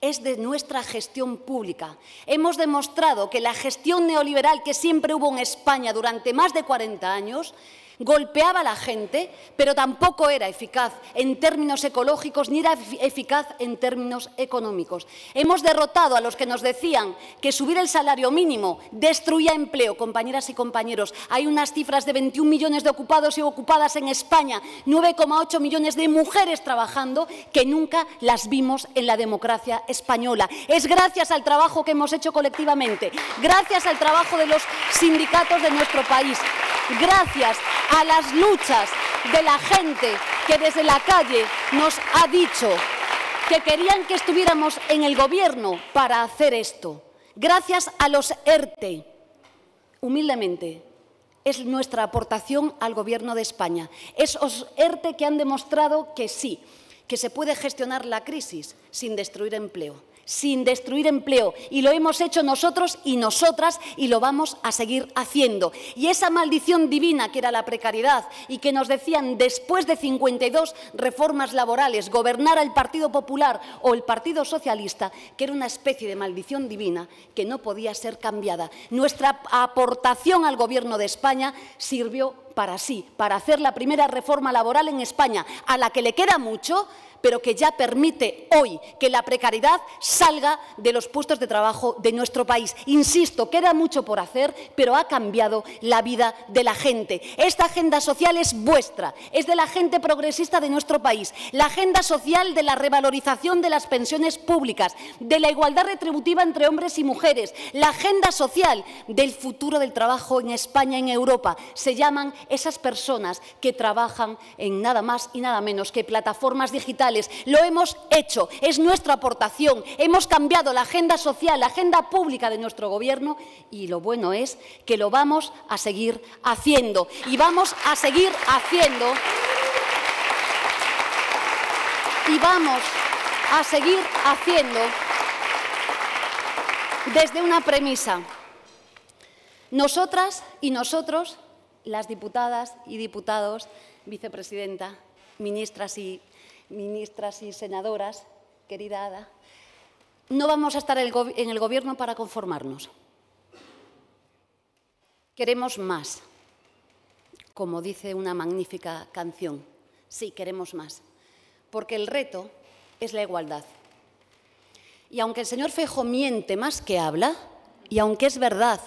es de nuestra gestión pública. Hemos demostrado que la gestión neoliberal que siempre hubo en España durante más de 40 años golpeaba a la gente, pero tampoco era eficaz en términos ecológicos ni era eficaz en términos económicos. Hemos derrotado a los que nos decían que subir el salario mínimo destruía empleo, compañeras y compañeros. Hay unas cifras de 21 millones de ocupados y ocupadas en España, 9,8 millones de mujeres trabajando que nunca las vimos en la democracia española. Es gracias al trabajo que hemos hecho colectivamente, gracias al trabajo de los sindicatos de nuestro país, gracias a las luchas de la gente que desde la calle nos ha dicho que querían que estuviéramos en el gobierno para hacer esto. Gracias a los ERTE, humildemente, es nuestra aportación al Gobierno de España. Esos ERTE que han demostrado que sí, que se puede gestionar la crisis sin destruir empleo sin destruir empleo. Y lo hemos hecho nosotros y nosotras y lo vamos a seguir haciendo. Y esa maldición divina que era la precariedad y que nos decían después de 52 reformas laborales, gobernar al Partido Popular o el Partido Socialista, que era una especie de maldición divina que no podía ser cambiada. Nuestra aportación al Gobierno de España sirvió para sí, para hacer la primera reforma laboral en España, a la que le queda mucho, pero que ya permite hoy que la precariedad salga de los puestos de trabajo de nuestro país. Insisto, queda mucho por hacer, pero ha cambiado la vida de la gente. Esta agenda social es vuestra, es de la gente progresista de nuestro país. La agenda social de la revalorización de las pensiones públicas, de la igualdad retributiva entre hombres y mujeres, la agenda social del futuro del trabajo en España, en Europa. Se llaman esas personas que trabajan en nada más y nada menos que plataformas digitales lo hemos hecho, es nuestra aportación. Hemos cambiado la agenda social, la agenda pública de nuestro Gobierno y lo bueno es que lo vamos a seguir haciendo. Y vamos a seguir haciendo. Y vamos a seguir haciendo desde una premisa. Nosotras y nosotros, las diputadas y diputados, vicepresidenta, ministras y ministras y senadoras, querida Ada, no vamos a estar en el gobierno para conformarnos. Queremos más, como dice una magnífica canción. Sí, queremos más, porque el reto es la igualdad. Y aunque el señor Fejo miente más que habla, y aunque es verdad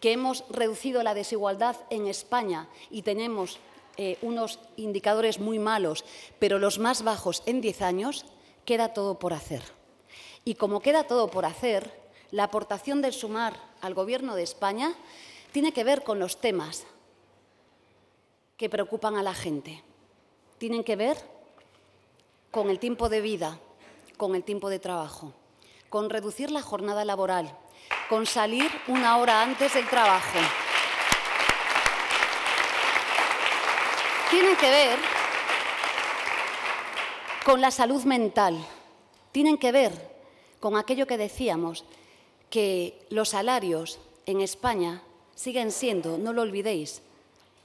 que hemos reducido la desigualdad en España y tenemos eh, unos indicadores muy malos, pero los más bajos en diez años, queda todo por hacer. Y como queda todo por hacer, la aportación del Sumar al Gobierno de España tiene que ver con los temas que preocupan a la gente. Tienen que ver con el tiempo de vida, con el tiempo de trabajo, con reducir la jornada laboral, con salir una hora antes del trabajo. tienen que ver con la salud mental, tienen que ver con aquello que decíamos, que los salarios en España siguen siendo, no lo olvidéis,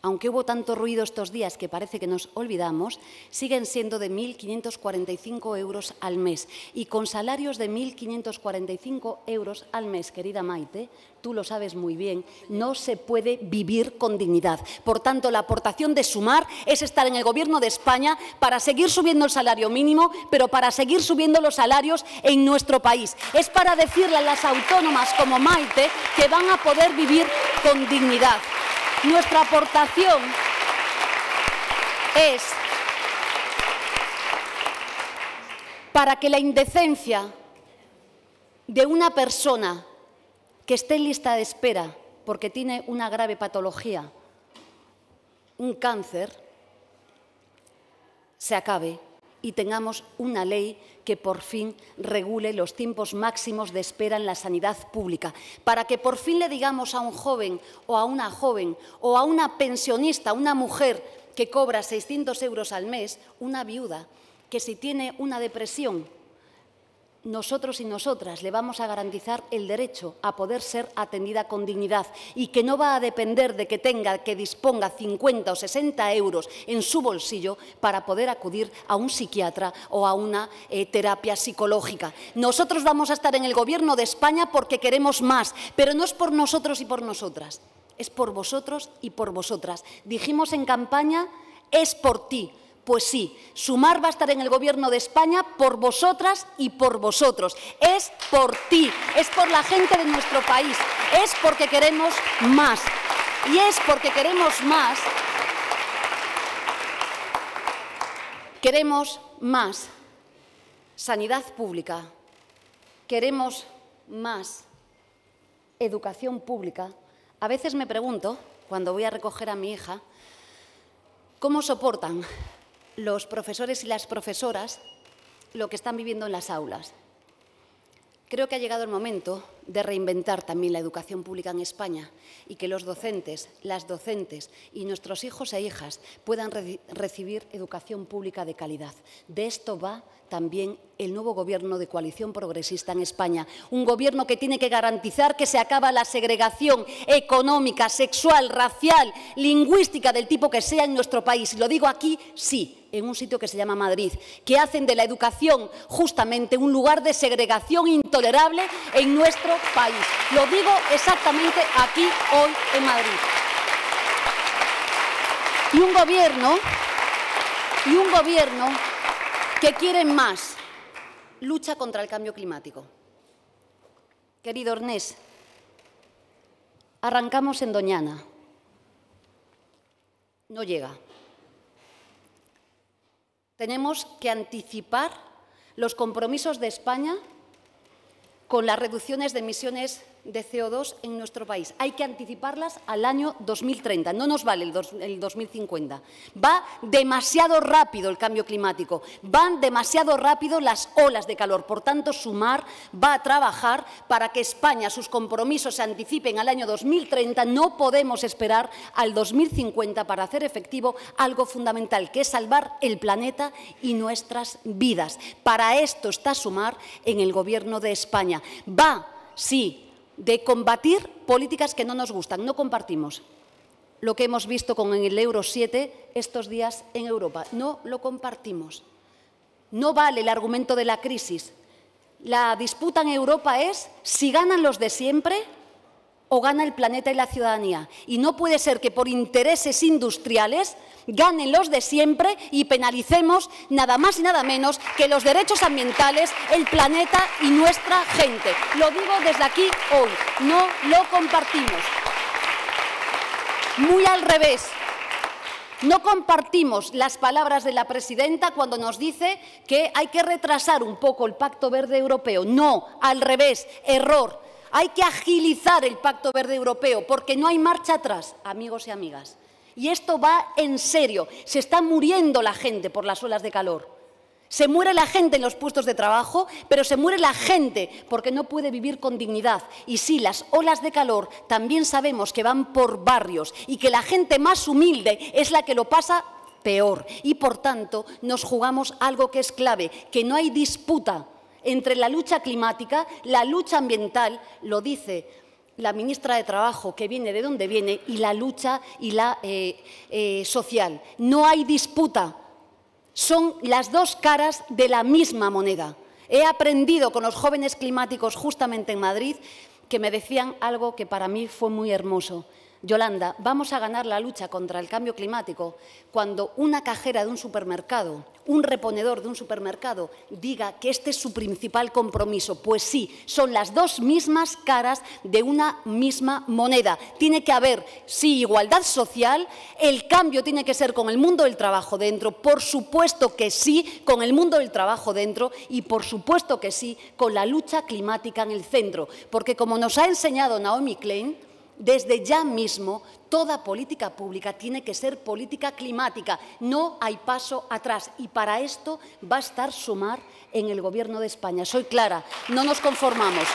aunque hubo tanto ruido estos días que parece que nos olvidamos, siguen siendo de 1.545 euros al mes. Y con salarios de 1.545 euros al mes, querida Maite, tú lo sabes muy bien, no se puede vivir con dignidad. Por tanto, la aportación de Sumar es estar en el Gobierno de España para seguir subiendo el salario mínimo, pero para seguir subiendo los salarios en nuestro país. Es para decirle a las autónomas como Maite que van a poder vivir con dignidad. Nuestra aportación es para que la indecencia de una persona que esté en lista de espera porque tiene una grave patología, un cáncer, se acabe y tengamos una ley que por fin regule los tiempos máximos de espera en la sanidad pública, para que por fin le digamos a un joven o a una joven o a una pensionista, una mujer que cobra 600 euros al mes, una viuda, que si tiene una depresión nosotros y nosotras le vamos a garantizar el derecho a poder ser atendida con dignidad y que no va a depender de que tenga, que disponga 50 o 60 euros en su bolsillo para poder acudir a un psiquiatra o a una eh, terapia psicológica. Nosotros vamos a estar en el Gobierno de España porque queremos más, pero no es por nosotros y por nosotras, es por vosotros y por vosotras. Dijimos en campaña, es por ti. Pues sí, Sumar va a estar en el Gobierno de España por vosotras y por vosotros. Es por ti, es por la gente de nuestro país, es porque queremos más. Y es porque queremos más. Queremos más sanidad pública. Queremos más educación pública. A veces me pregunto, cuando voy a recoger a mi hija, ¿cómo soportan los profesores y las profesoras lo que están viviendo en las aulas. Creo que ha llegado el momento de reinventar también la educación pública en España y que los docentes, las docentes y nuestros hijos e hijas puedan recibir educación pública de calidad. De esto va también el nuevo gobierno de coalición progresista en España, un gobierno que tiene que garantizar que se acaba la segregación económica, sexual, racial, lingüística del tipo que sea en nuestro país. lo digo aquí, sí, en un sitio que se llama Madrid, que hacen de la educación justamente un lugar de segregación intolerable en nuestro país. Lo digo exactamente aquí hoy en Madrid. Y un gobierno, y un gobierno que quiere más, lucha contra el cambio climático. Querido Ornés, arrancamos en Doñana. No llega. Tenemos que anticipar los compromisos de España con las reducciones de emisiones de CO2 en nuestro país. Hay que anticiparlas al año 2030. No nos vale el, 2050. Va demasiado rápido el cambio climático. Van demasiado rápido las olas de calor. Por tanto, Sumar va a trabajar para que España sus compromisos se anticipen al año 2030. No podemos esperar al 2050 para hacer efectivo algo fundamental, que es salvar el planeta y nuestras vidas. Para esto está Sumar en el Gobierno de España. Va, sí, de combatir políticas que no nos gustan, no compartimos. Lo que hemos visto con el Euro 7 estos días en Europa, no lo compartimos. No vale el argumento de la crisis. La disputa en Europa es si ganan los de siempre o gana el planeta y la ciudadanía. Y no puede ser que por intereses industriales ganen los de siempre y penalicemos nada más y nada menos que los derechos ambientales, el planeta y nuestra gente. Lo digo desde aquí hoy, no lo compartimos. Muy al revés, no compartimos las palabras de la presidenta cuando nos dice que hay que retrasar un poco el Pacto Verde Europeo. No, al revés, error hay que agilizar el Pacto Verde Europeo porque no hay marcha atrás, amigos y amigas. Y esto va en serio. Se está muriendo la gente por las olas de calor. Se muere la gente en los puestos de trabajo, pero se muere la gente porque no puede vivir con dignidad. Y sí, las olas de calor también sabemos que van por barrios y que la gente más humilde es la que lo pasa peor. Y por tanto nos jugamos algo que es clave, que no hay disputa entre la lucha climática, la lucha ambiental, lo dice la ministra de Trabajo, que viene de donde viene, y la lucha y la eh, eh, social. No hay disputa. Son las dos caras de la misma moneda. He aprendido con los jóvenes climáticos justamente en Madrid que me decían algo que para mí fue muy hermoso. Yolanda, vamos a ganar la lucha contra el cambio climático cuando una cajera de un supermercado, un reponedor de un supermercado, diga que este es su principal compromiso. Pues sí, son las dos mismas caras de una misma moneda. Tiene que haber, sí, igualdad social, el cambio tiene que ser con el mundo del trabajo dentro, por supuesto que sí, con el mundo del trabajo dentro y por supuesto que sí, con la lucha climática en el centro. Porque como nos ha enseñado Naomi Klein, desde ya mismo, toda política pública tiene que ser política climática. No hay paso atrás. Y para esto va a estar sumar en el Gobierno de España. Soy clara, no nos conformamos.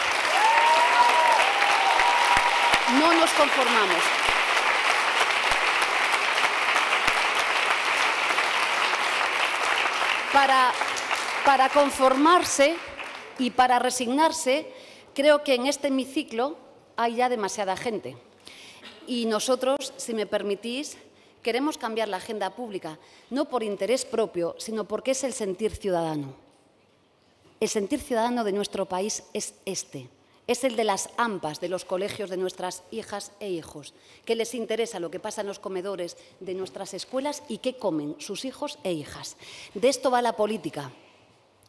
No nos conformamos. Para, para conformarse y para resignarse, creo que en este hemiciclo hay ya demasiada gente. Y nosotros, si me permitís, queremos cambiar la agenda pública, no por interés propio, sino porque es el sentir ciudadano. El sentir ciudadano de nuestro país es este, es el de las AMPAs, de los colegios de nuestras hijas e hijos, que les interesa lo que pasa en los comedores de nuestras escuelas y qué comen sus hijos e hijas. De esto va la política.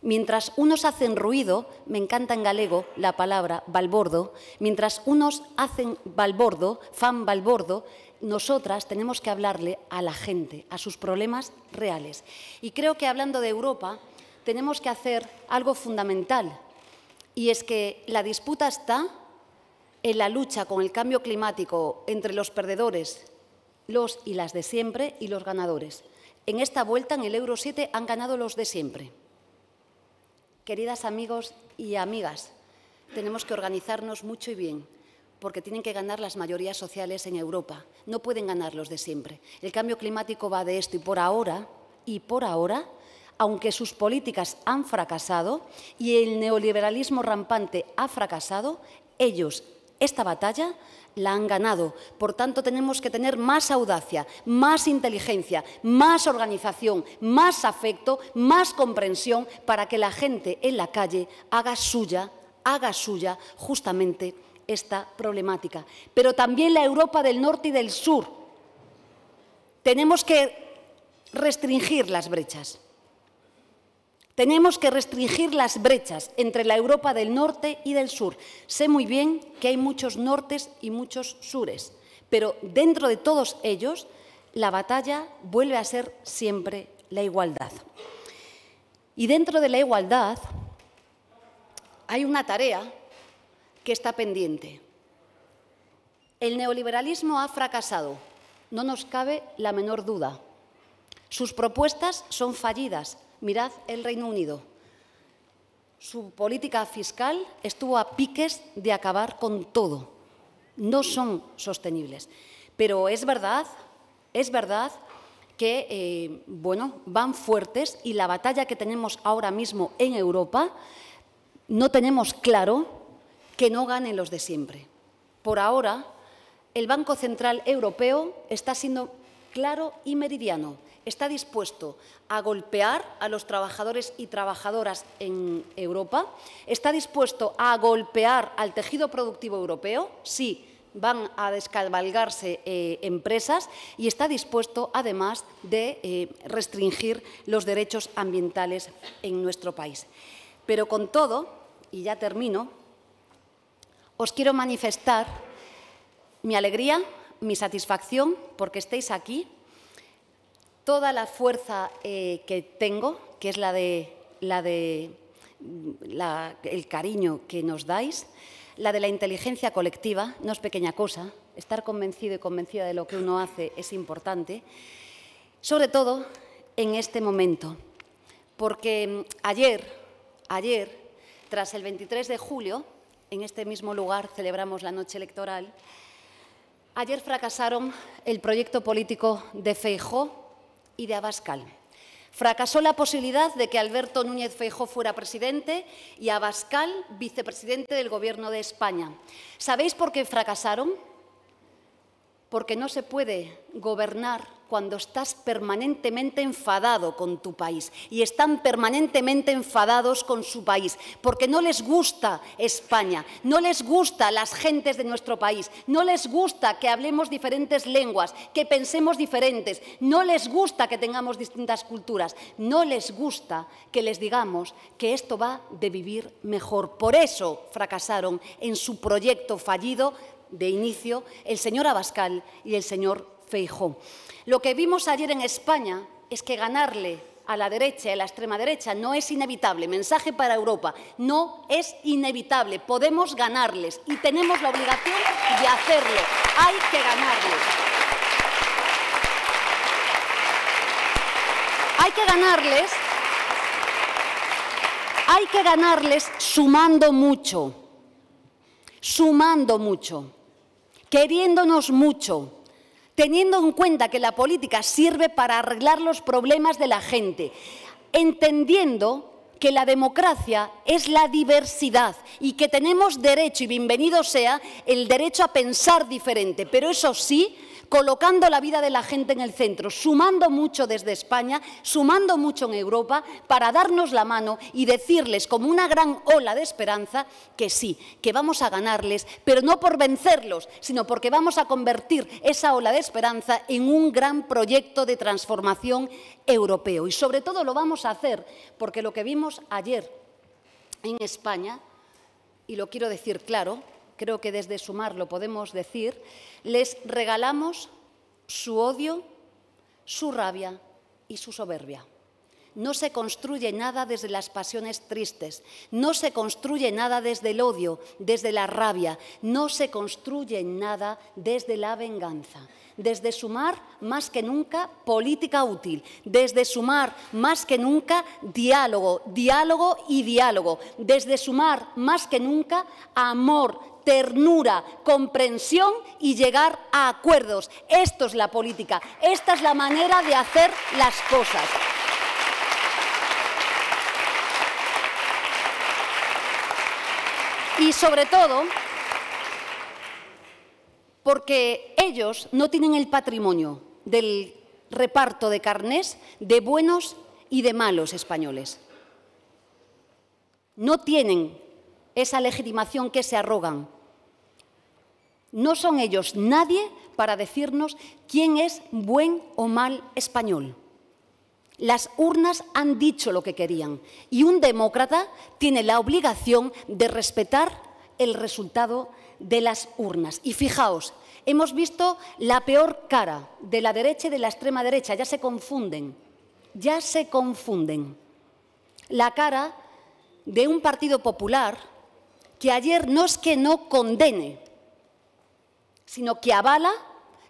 Mientras unos hacen ruido, me encanta en galego la palabra balbordo, mientras unos hacen balbordo, fan balbordo, nosotras tenemos que hablarle a la gente, a sus problemas reales. Y creo que hablando de Europa, tenemos que hacer algo fundamental, y es que la disputa está en la lucha con el cambio climático entre los perdedores, los y las de siempre, y los ganadores. En esta vuelta, en el Euro 7, han ganado los de siempre. Queridas amigos y amigas, tenemos que organizarnos mucho y bien, porque tienen que ganar las mayorías sociales en Europa. No pueden ganar los de siempre. El cambio climático va de esto y por ahora, y por ahora, aunque sus políticas han fracasado y el neoliberalismo rampante ha fracasado, ellos esta batalla la han ganado. Por tanto, tenemos que tener más audacia, más inteligencia, más organización, más afecto, más comprensión para que la gente en la calle haga suya, haga suya justamente esta problemática. Pero también la Europa del Norte y del Sur. Tenemos que restringir las brechas. Tenemos que restringir las brechas entre la Europa del norte y del sur. Sé muy bien que hay muchos nortes y muchos sures, pero dentro de todos ellos la batalla vuelve a ser siempre la igualdad. Y dentro de la igualdad hay una tarea que está pendiente. El neoliberalismo ha fracasado, no nos cabe la menor duda. Sus propuestas son fallidas, Mirad el Reino Unido. Su política fiscal estuvo a piques de acabar con todo. No son sostenibles. Pero es verdad, es verdad que eh, bueno, van fuertes y la batalla que tenemos ahora mismo en Europa no tenemos claro que no ganen los de siempre. Por ahora, el Banco Central Europeo está siendo claro y meridiano está dispuesto a golpear a los trabajadores y trabajadoras en Europa, está dispuesto a golpear al tejido productivo europeo, si van a descabalgarse eh, empresas y está dispuesto, además, de eh, restringir los derechos ambientales en nuestro país. Pero con todo, y ya termino, os quiero manifestar mi alegría, mi satisfacción porque estéis aquí toda la fuerza eh, que tengo, que es la de, el cariño que nos dais, la de la inteligencia colectiva, no es pequeña cosa, estar convencido y convencida de lo que uno hace es importante, sobre todo en este momento, porque mm, ayer, ayer, tras el 23 de julio, en este mismo lugar celebramos la noche electoral, ayer fracasaron el proyecto político de Feijóo y de Abascal. Fracasó la posibilidad de que Alberto Núñez Feijóo fuera presidente y Abascal vicepresidente del Gobierno de España. ¿Sabéis por qué fracasaron? Porque no se puede gobernar cuando estás permanentemente enfadado con tu país y están permanentemente enfadados con su país, porque no les gusta España, no les gusta las gentes de nuestro país, no les gusta que hablemos diferentes lenguas, que pensemos diferentes, no les gusta que tengamos distintas culturas, no les gusta que les digamos que esto va de vivir mejor. Por eso fracasaron en su proyecto fallido de inicio el señor Abascal y el señor Feijón. Lo que vimos ayer en España es que ganarle a la derecha y a la extrema derecha no es inevitable. Mensaje para Europa, no es inevitable. Podemos ganarles y tenemos la obligación de hacerlo. Hay que ganarles. Hay que ganarles hay que ganarles sumando mucho, sumando mucho, queriéndonos mucho, teniendo en cuenta que la política sirve para arreglar los problemas de la gente, entendiendo que la democracia es la diversidad y que tenemos derecho, y bienvenido sea, el derecho a pensar diferente, pero eso sí, colocando la vida de la gente en el centro, sumando mucho desde España, sumando mucho en Europa, para darnos la mano y decirles como una gran ola de esperanza que sí, que vamos a ganarles, pero no por vencerlos, sino porque vamos a convertir esa ola de esperanza en un gran proyecto de transformación europeo. Y sobre todo lo vamos a hacer porque lo que vimos ayer en España, y lo quiero decir claro, creo que desde Sumar lo podemos decir, les regalamos su odio, su rabia y su soberbia. No se construye nada desde las pasiones tristes, no se construye nada desde el odio, desde la rabia, no se construye nada desde la venganza. Desde sumar más que nunca política útil, desde sumar más que nunca diálogo, diálogo y diálogo, desde sumar más que nunca amor, ternura, comprensión y llegar a acuerdos. Esto es la política, esta es la manera de hacer las cosas. Y sobre todo, porque ellos no tienen el patrimonio del reparto de carnés de buenos y de malos españoles. No tienen esa legitimación que se arrogan. No son ellos nadie para decirnos quién es buen o mal español. Las urnas han dicho lo que querían y un demócrata tiene la obligación de respetar el resultado de las urnas. Y fijaos, hemos visto la peor cara de la derecha y de la extrema derecha, ya se confunden, ya se confunden. La cara de un Partido Popular que ayer no es que no condene, sino que avala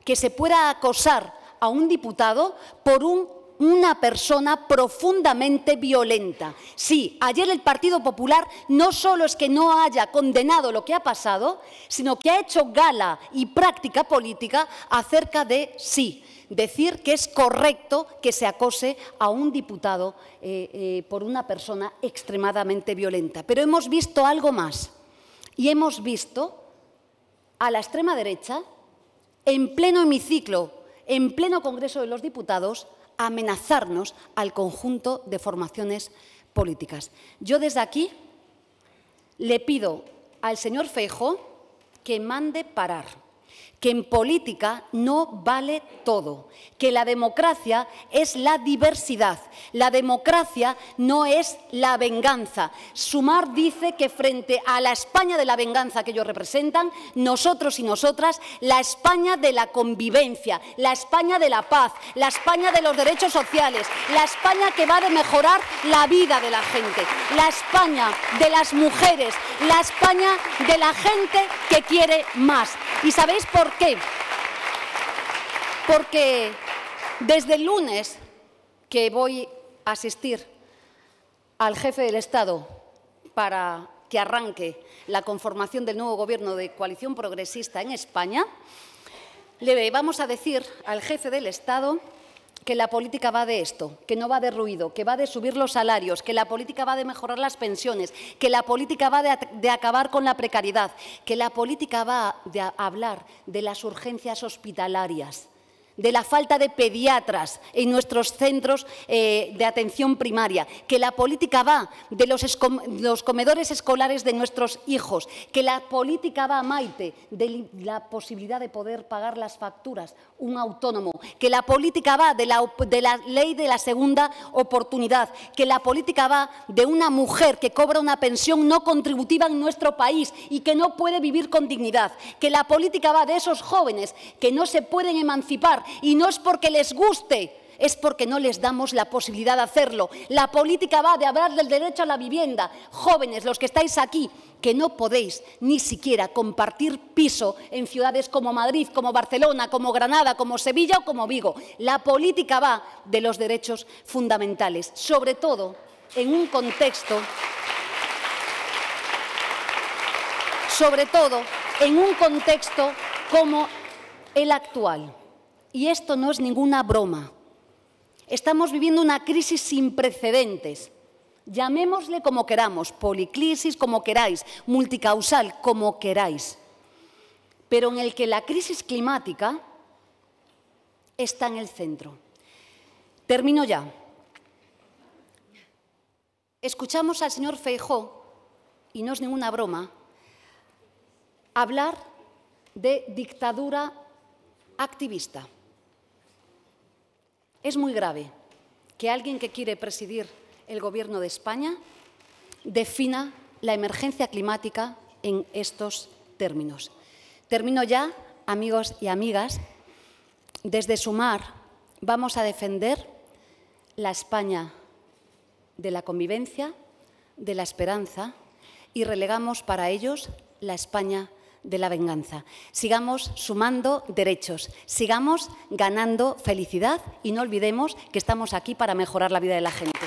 que se pueda acosar a un diputado por un una persona profundamente violenta. Sí, ayer el Partido Popular no solo es que no haya condenado lo que ha pasado, sino que ha hecho gala y práctica política acerca de sí, decir que es correcto que se acose a un diputado eh, eh, por una persona extremadamente violenta. Pero hemos visto algo más y hemos visto a la extrema derecha en pleno hemiciclo, en pleno Congreso de los Diputados, amenazarnos al conjunto de formaciones políticas. Yo desde aquí le pido al señor Feijo que mande parar que en política no vale todo, que la democracia es la diversidad, la democracia no es la venganza. Sumar dice que frente a la España de la venganza que ellos representan, nosotros y nosotras, la España de la convivencia, la España de la paz, la España de los derechos sociales, la España que va de mejorar la vida de la gente, la España de las mujeres, la España de la gente que quiere más. ¿Y sabéis por qué? Porque desde el lunes que voy a asistir al jefe del Estado para que arranque la conformación del nuevo gobierno de coalición progresista en España, le vamos a decir al jefe del Estado que la política va de esto, que no va de ruido, que va de subir los salarios, que la política va de mejorar las pensiones, que la política va de, acabar con la precariedad, que la política va de hablar de las urgencias hospitalarias, de la falta de pediatras en nuestros centros eh, de atención primaria, que la política va de los, comedores escolares de nuestros hijos, que la política va, Maite, de la posibilidad de poder pagar las facturas, un autónomo, que la política va de la ley de la segunda oportunidad, que la política va de una mujer que cobra una pensión no contributiva en nuestro país y que no puede vivir con dignidad, que la política va de esos jóvenes que no se pueden emancipar y no es porque les guste, es porque no les damos la posibilidad de hacerlo. La política va de hablar del derecho a la vivienda. Jóvenes, los que estáis aquí, que no podéis ni siquiera compartir piso en ciudades como Madrid, como Barcelona, como Granada, como Sevilla o como Vigo. La política va de los derechos fundamentales, sobre todo en un contexto sobre todo en un contexto como el actual. Y esto no es ninguna broma. Estamos viviendo una crisis sin precedentes. Llamémosle como queramos, policlisis como queráis, multicausal como queráis. Pero en el que la crisis climática está en el centro. Termino ya. Escuchamos al señor Feijó, y no es ninguna broma, hablar de dictadura activista. Es muy grave que alguien que quiere presidir el Gobierno de España defina la emergencia climática en estos términos. Termino ya, amigos y amigas. Desde Sumar vamos a defender la España de la convivencia, de la esperanza y relegamos para ellos la España de la venganza. Sigamos sumando derechos, sigamos ganando felicidad y no olvidemos que estamos aquí para mejorar la vida de la gente.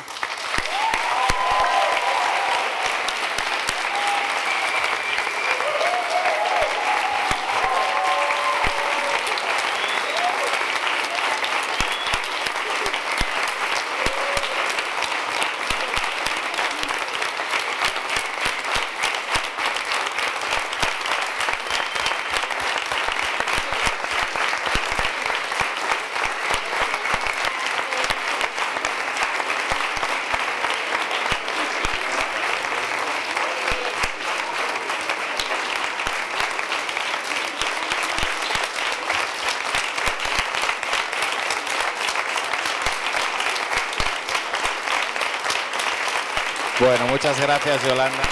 Muchas gracias, Yolanda.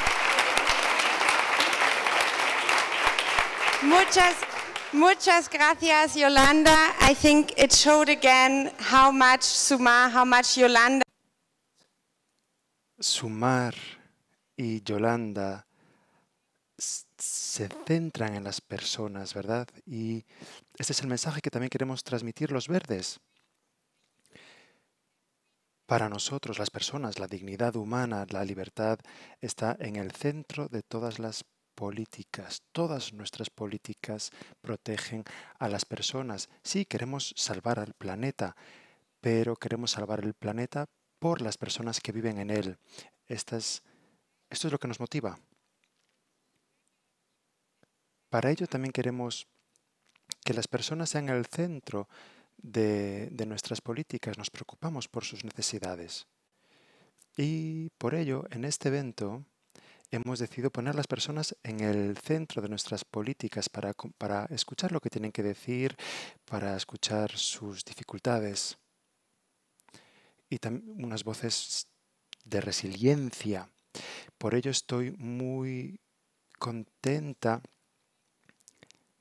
Muchas, muchas gracias, Yolanda. I think it showed again how much Sumar, how much Yolanda. Sumar y Yolanda se centran en las personas, ¿verdad? Y este es el mensaje que también queremos transmitir los verdes. Para nosotros, las personas, la dignidad humana, la libertad está en el centro de todas las políticas. Todas nuestras políticas protegen a las personas. Sí, queremos salvar al planeta, pero queremos salvar el planeta por las personas que viven en él. esto es lo que nos motiva. Para ello también queremos que las personas sean el centro de, nuestras políticas, nos preocupamos por sus necesidades. Y por ello, en este evento, hemos decidido poner las personas en el centro de nuestras políticas para, para, escuchar lo que tienen que decir, para escuchar sus dificultades y también unas voces de resiliencia. Por ello estoy muy contenta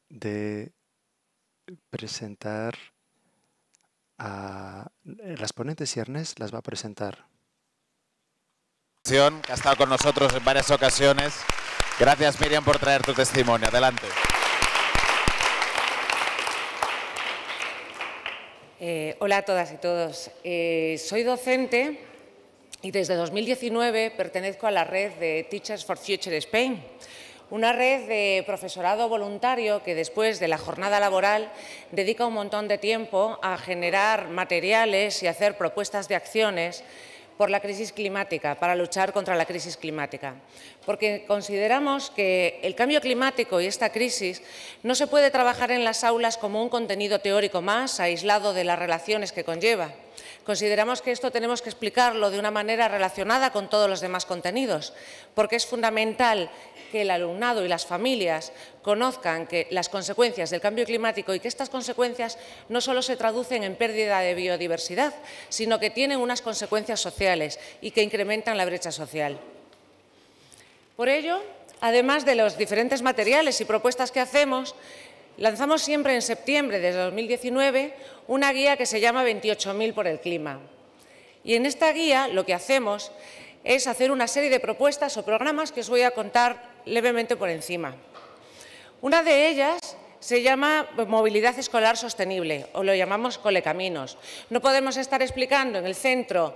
de presentar a eh, las ponentes y Ernest las va a presentar. Que ha estado con nosotros en varias ocasiones. Gracias Miriam por traer tu testimonio. Adelante. Eh, hola a todas y todos. Eh, soy docente y desde 2019 pertenezco a la red de Teachers for Future Spain una red de profesorado voluntario que después de la jornada laboral dedica un montón de tiempo a generar materiales y hacer propuestas de acciones por la crisis climática, para luchar contra la crisis climática. Porque consideramos que el cambio climático y esta crisis no se puede trabajar en las aulas como un contenido teórico más, aislado de las relaciones que conlleva Consideramos que esto tenemos que explicarlo de una manera relacionada con todos los demás contenidos, porque es fundamental que el alumnado y las familias conozcan que las consecuencias del cambio climático y que estas consecuencias no solo se traducen en pérdida de biodiversidad, sino que tienen unas consecuencias sociales y que incrementan la brecha social. Por ello, además de los diferentes materiales y propuestas que hacemos, Lanzamos siempre en septiembre de 2019 una guía que se llama 28.000 por el clima. Y en esta guía lo que hacemos es hacer una serie de propuestas o programas que os voy a contar levemente por encima. Una de ellas se llama movilidad escolar sostenible, o lo llamamos colecaminos. No podemos estar explicando en el centro,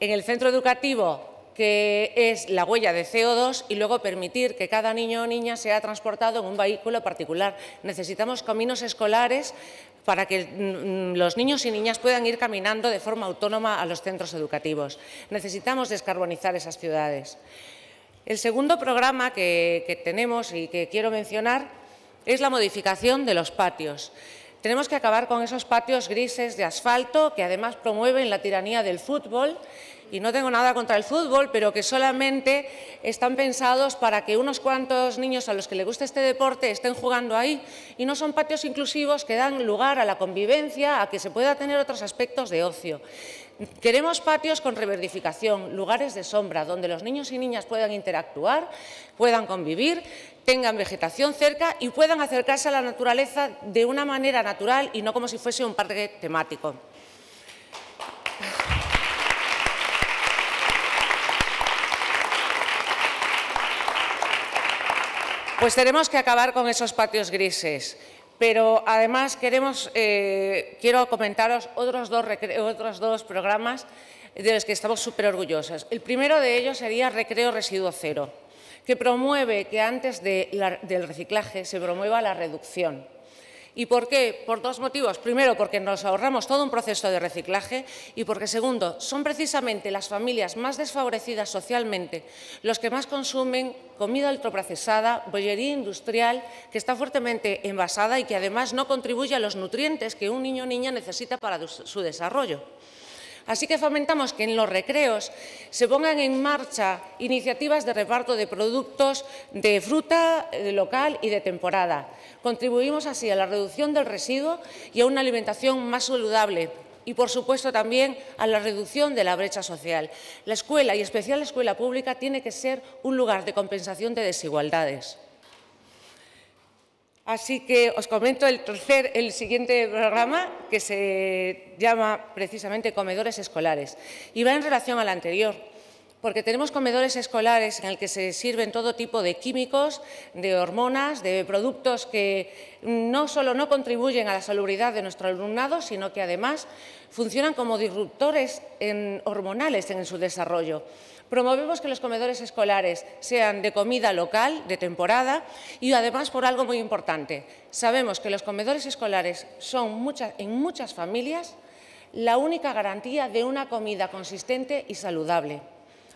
en el centro educativo que es la huella de CO2 y luego permitir que cada niño o niña sea transportado en un vehículo particular. Necesitamos caminos escolares para que mm, los niños y niñas puedan ir caminando de forma autónoma a los centros educativos. Necesitamos descarbonizar esas ciudades. El segundo programa que, que tenemos y que quiero mencionar es la modificación de los patios. Tenemos que acabar con esos patios grises de asfalto que además promueven la tiranía del fútbol y no tengo nada contra el fútbol, pero que solamente están pensados para que unos cuantos niños a los que les gusta este deporte estén jugando ahí y no son patios inclusivos que dan lugar a la convivencia, a que se pueda tener otros aspectos de ocio. Queremos patios con reverdificación, lugares de sombra, donde los niños y niñas puedan interactuar, puedan convivir, tengan vegetación cerca y puedan acercarse a la naturaleza de una manera natural y no como si fuese un parque temático. Pues tenemos que acabar con esos patios grises. Pero además queremos, eh, quiero comentaros otros dos, otros dos programas de los que estamos súper orgullosos. El primero de ellos sería Recreo Residuo Cero, que promueve que antes del reciclaje se promueva la reducción. ¿Y por qué? Por dos motivos. Primero, porque nos ahorramos todo un proceso de reciclaje y porque, segundo, son precisamente las familias más desfavorecidas socialmente los que más consumen comida ultraprocesada, bollería industrial, que está fuertemente envasada y que además no contribuye a los nutrientes que un niño o niña necesita para su desarrollo. Así que fomentamos que en los recreos se pongan en marcha iniciativas de reparto de productos de fruta local y de temporada. Contribuimos así a la reducción del residuo y a una alimentación más saludable, y, por supuesto, también a la reducción de la brecha social. La escuela, y especial la escuela pública, tiene que ser un lugar de compensación de desigualdades. Así que os comento el tercer, siguiente programa que se llama precisamente comedores escolares y va en relación al anterior porque tenemos comedores escolares en el que se sirven todo tipo de químicos, de hormonas, de productos que no solo no contribuyen a la salubridad de nuestro alumnado, sino que además funcionan como disruptores hormonales en su desarrollo. Promovemos que los comedores escolares sean de comida local, de temporada, y además por algo muy importante. Sabemos que los comedores escolares son en muchas familias la única garantía de una comida consistente y saludable.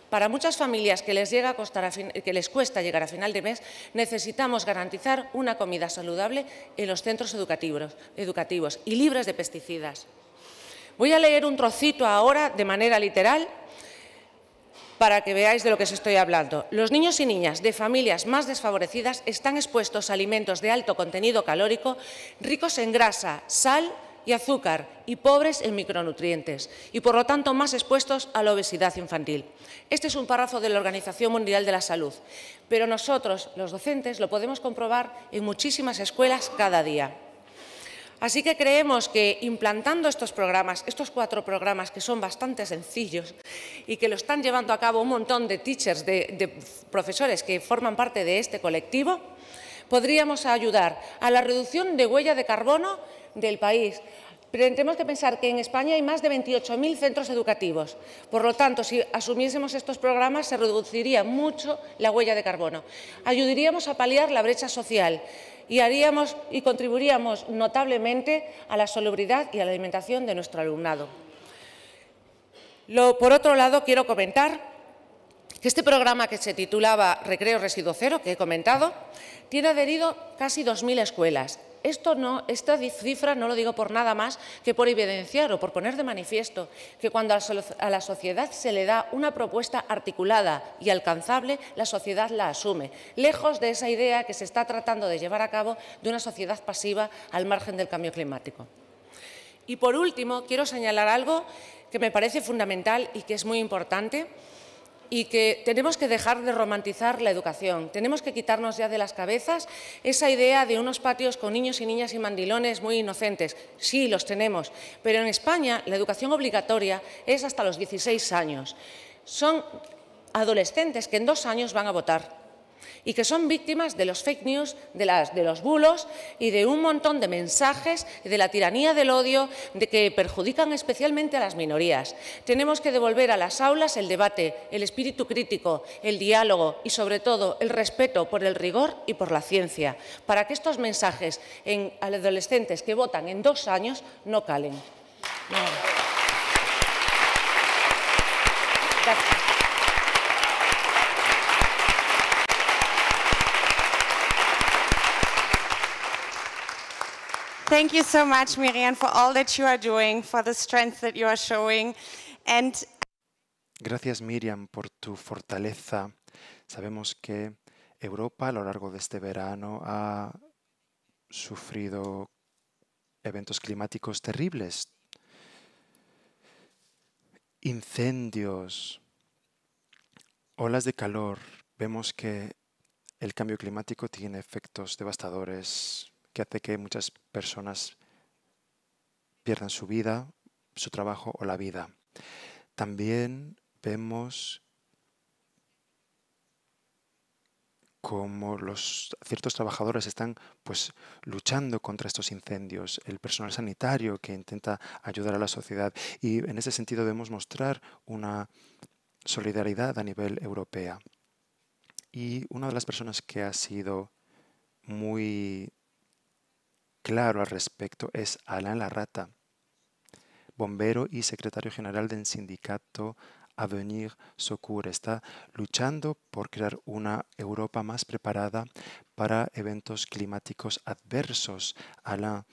Para muchas familias que les, llega a costar que les cuesta llegar a final de mes, necesitamos garantizar una comida saludable en los centros educativos, educativos y libres de pesticidas. Voy a leer un trocito ahora de manera literal para que veáis de lo que os estoy hablando. Los niños y niñas de familias más desfavorecidas están expuestos a alimentos de alto contenido calórico, ricos en grasa, sal y azúcar y pobres en micronutrientes y, por lo tanto, más expuestos a la obesidad infantil. Este es un párrafo de la Organización Mundial de la Salud, pero nosotros, los docentes, lo podemos comprobar en muchísimas escuelas cada día. Así que creemos que implantando estos programas, estos cuatro programas que son bastante sencillos y que lo están llevando a cabo un montón de teachers, de, de profesores que forman parte de este colectivo, podríamos ayudar a la reducción de huella de carbono del país, pero tenemos que pensar que en España hay más de 28.000 centros educativos. Por lo tanto, si asumiésemos estos programas, se reduciría mucho la huella de carbono. Ayudaríamos a paliar la brecha social y, haríamos, y contribuiríamos notablemente a la salubridad y a la alimentación de nuestro alumnado. por otro lado, quiero comentar que este programa que se titulaba Recreo Residuo Cero, que he comentado, tiene adherido casi 2.000 escuelas esto no, esta cifra no lo digo por nada más que por evidenciar o por poner de manifiesto que cuando a la sociedad se le da una propuesta articulada y alcanzable, la sociedad la asume, lejos de esa idea que se está tratando de llevar a cabo de una sociedad pasiva al margen del cambio climático. Y por último, quiero señalar algo que me parece fundamental y que es muy importante, y que tenemos que dejar de romantizar la educación. Tenemos que quitarnos ya de las cabezas esa idea de unos patios con niños y niñas y mandilones muy inocentes. Sí, los tenemos, pero en España la educación obligatoria es hasta los 16 años. Son adolescentes que en dos años van a votar y que son víctimas de los fake news, de, los bulos y de un montón de mensajes, de la tiranía del odio, de que perjudican especialmente a las minorías. Tenemos que devolver a las aulas el debate, el espíritu crítico, el diálogo y, sobre todo, el respeto por el rigor y por la ciencia, para que estos mensajes en adolescentes que votan en dos años no calen. Miriam, Gracias, Miriam, por tu fortaleza. Sabemos que Europa a lo largo de este verano ha sufrido eventos climáticos terribles, incendios, olas de calor. Vemos que el cambio climático tiene efectos devastadores que hace que muchas personas pierdan su vida, su trabajo o la vida. También vemos cómo los ciertos trabajadores están pues luchando contra estos incendios, el personal sanitario que intenta ayudar a la sociedad y en ese sentido debemos mostrar una solidaridad a nivel europea. Y una de las personas que ha sido muy claro al respecto es Alain Larrata, bombero y secretario general del sindicato Avenir Socur. Está luchando por crear una Europa más preparada para eventos climáticos adversos. Alain,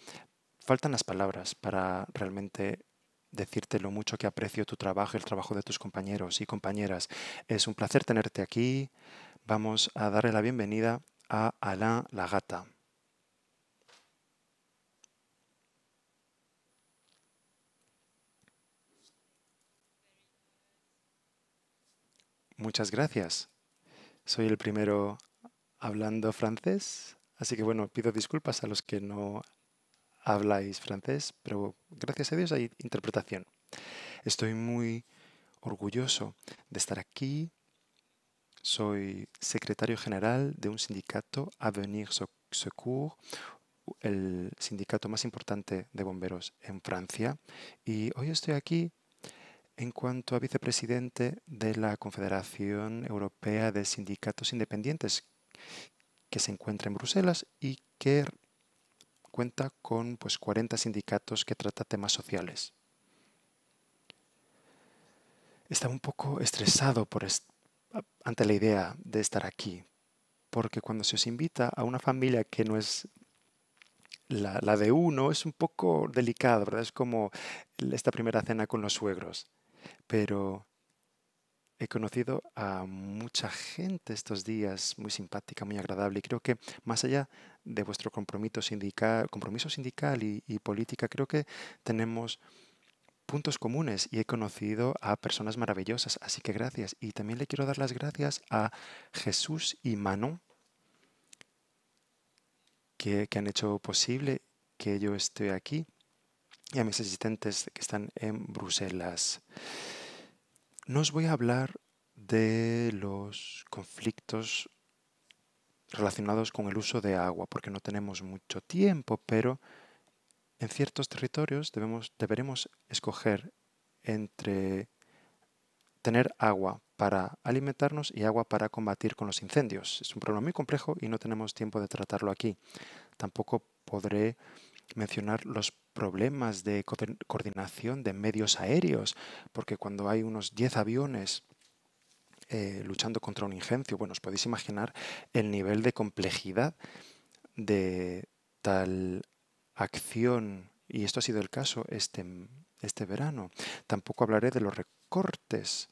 faltan las palabras para realmente decirte lo mucho que aprecio tu trabajo y el trabajo de tus compañeros y compañeras. Es un placer tenerte aquí. Vamos a darle la bienvenida a Alain Lagata. muchas gracias. Soy el primero hablando francés, así que bueno, pido disculpas a los que no habláis francés, pero gracias a Dios hay interpretación. Estoy muy orgulloso de estar aquí. Soy secretario general de un sindicato, Avenir Secours, el sindicato más importante de bomberos en Francia. Y hoy estoy aquí en cuanto a vicepresidente de la Confederación Europea de Sindicatos Independientes, que se encuentra en Bruselas y que cuenta con pues, 40 sindicatos que trata temas sociales. Está un poco estresado ante la idea de estar aquí, porque cuando se os invita a una familia que no es la, la de uno, es un poco delicado, ¿verdad? Es como esta primera cena con los suegros. Pero he conocido a mucha gente estos días, muy simpática, muy agradable, y creo que más allá de vuestro compromiso sindical, compromiso sindical y, política, creo que tenemos puntos comunes y he conocido a personas maravillosas, así que gracias. Y también le quiero dar las gracias a Jesús y Manon, que han hecho posible que yo esté aquí y a mis asistentes que están en Bruselas. No os voy a hablar de los conflictos relacionados con el uso de agua, porque no tenemos mucho tiempo, pero en ciertos territorios debemos, deberemos escoger entre tener agua para alimentarnos y agua para combatir con los incendios. Es un problema muy complejo y no tenemos tiempo de tratarlo aquí. Tampoco podré mencionar los problemas de coordinación de medios aéreos, porque cuando hay unos 10 aviones eh, luchando contra un ingencio, bueno, os podéis imaginar el nivel de complejidad de tal acción, y esto ha sido el caso este, este verano. Tampoco hablaré de los recortes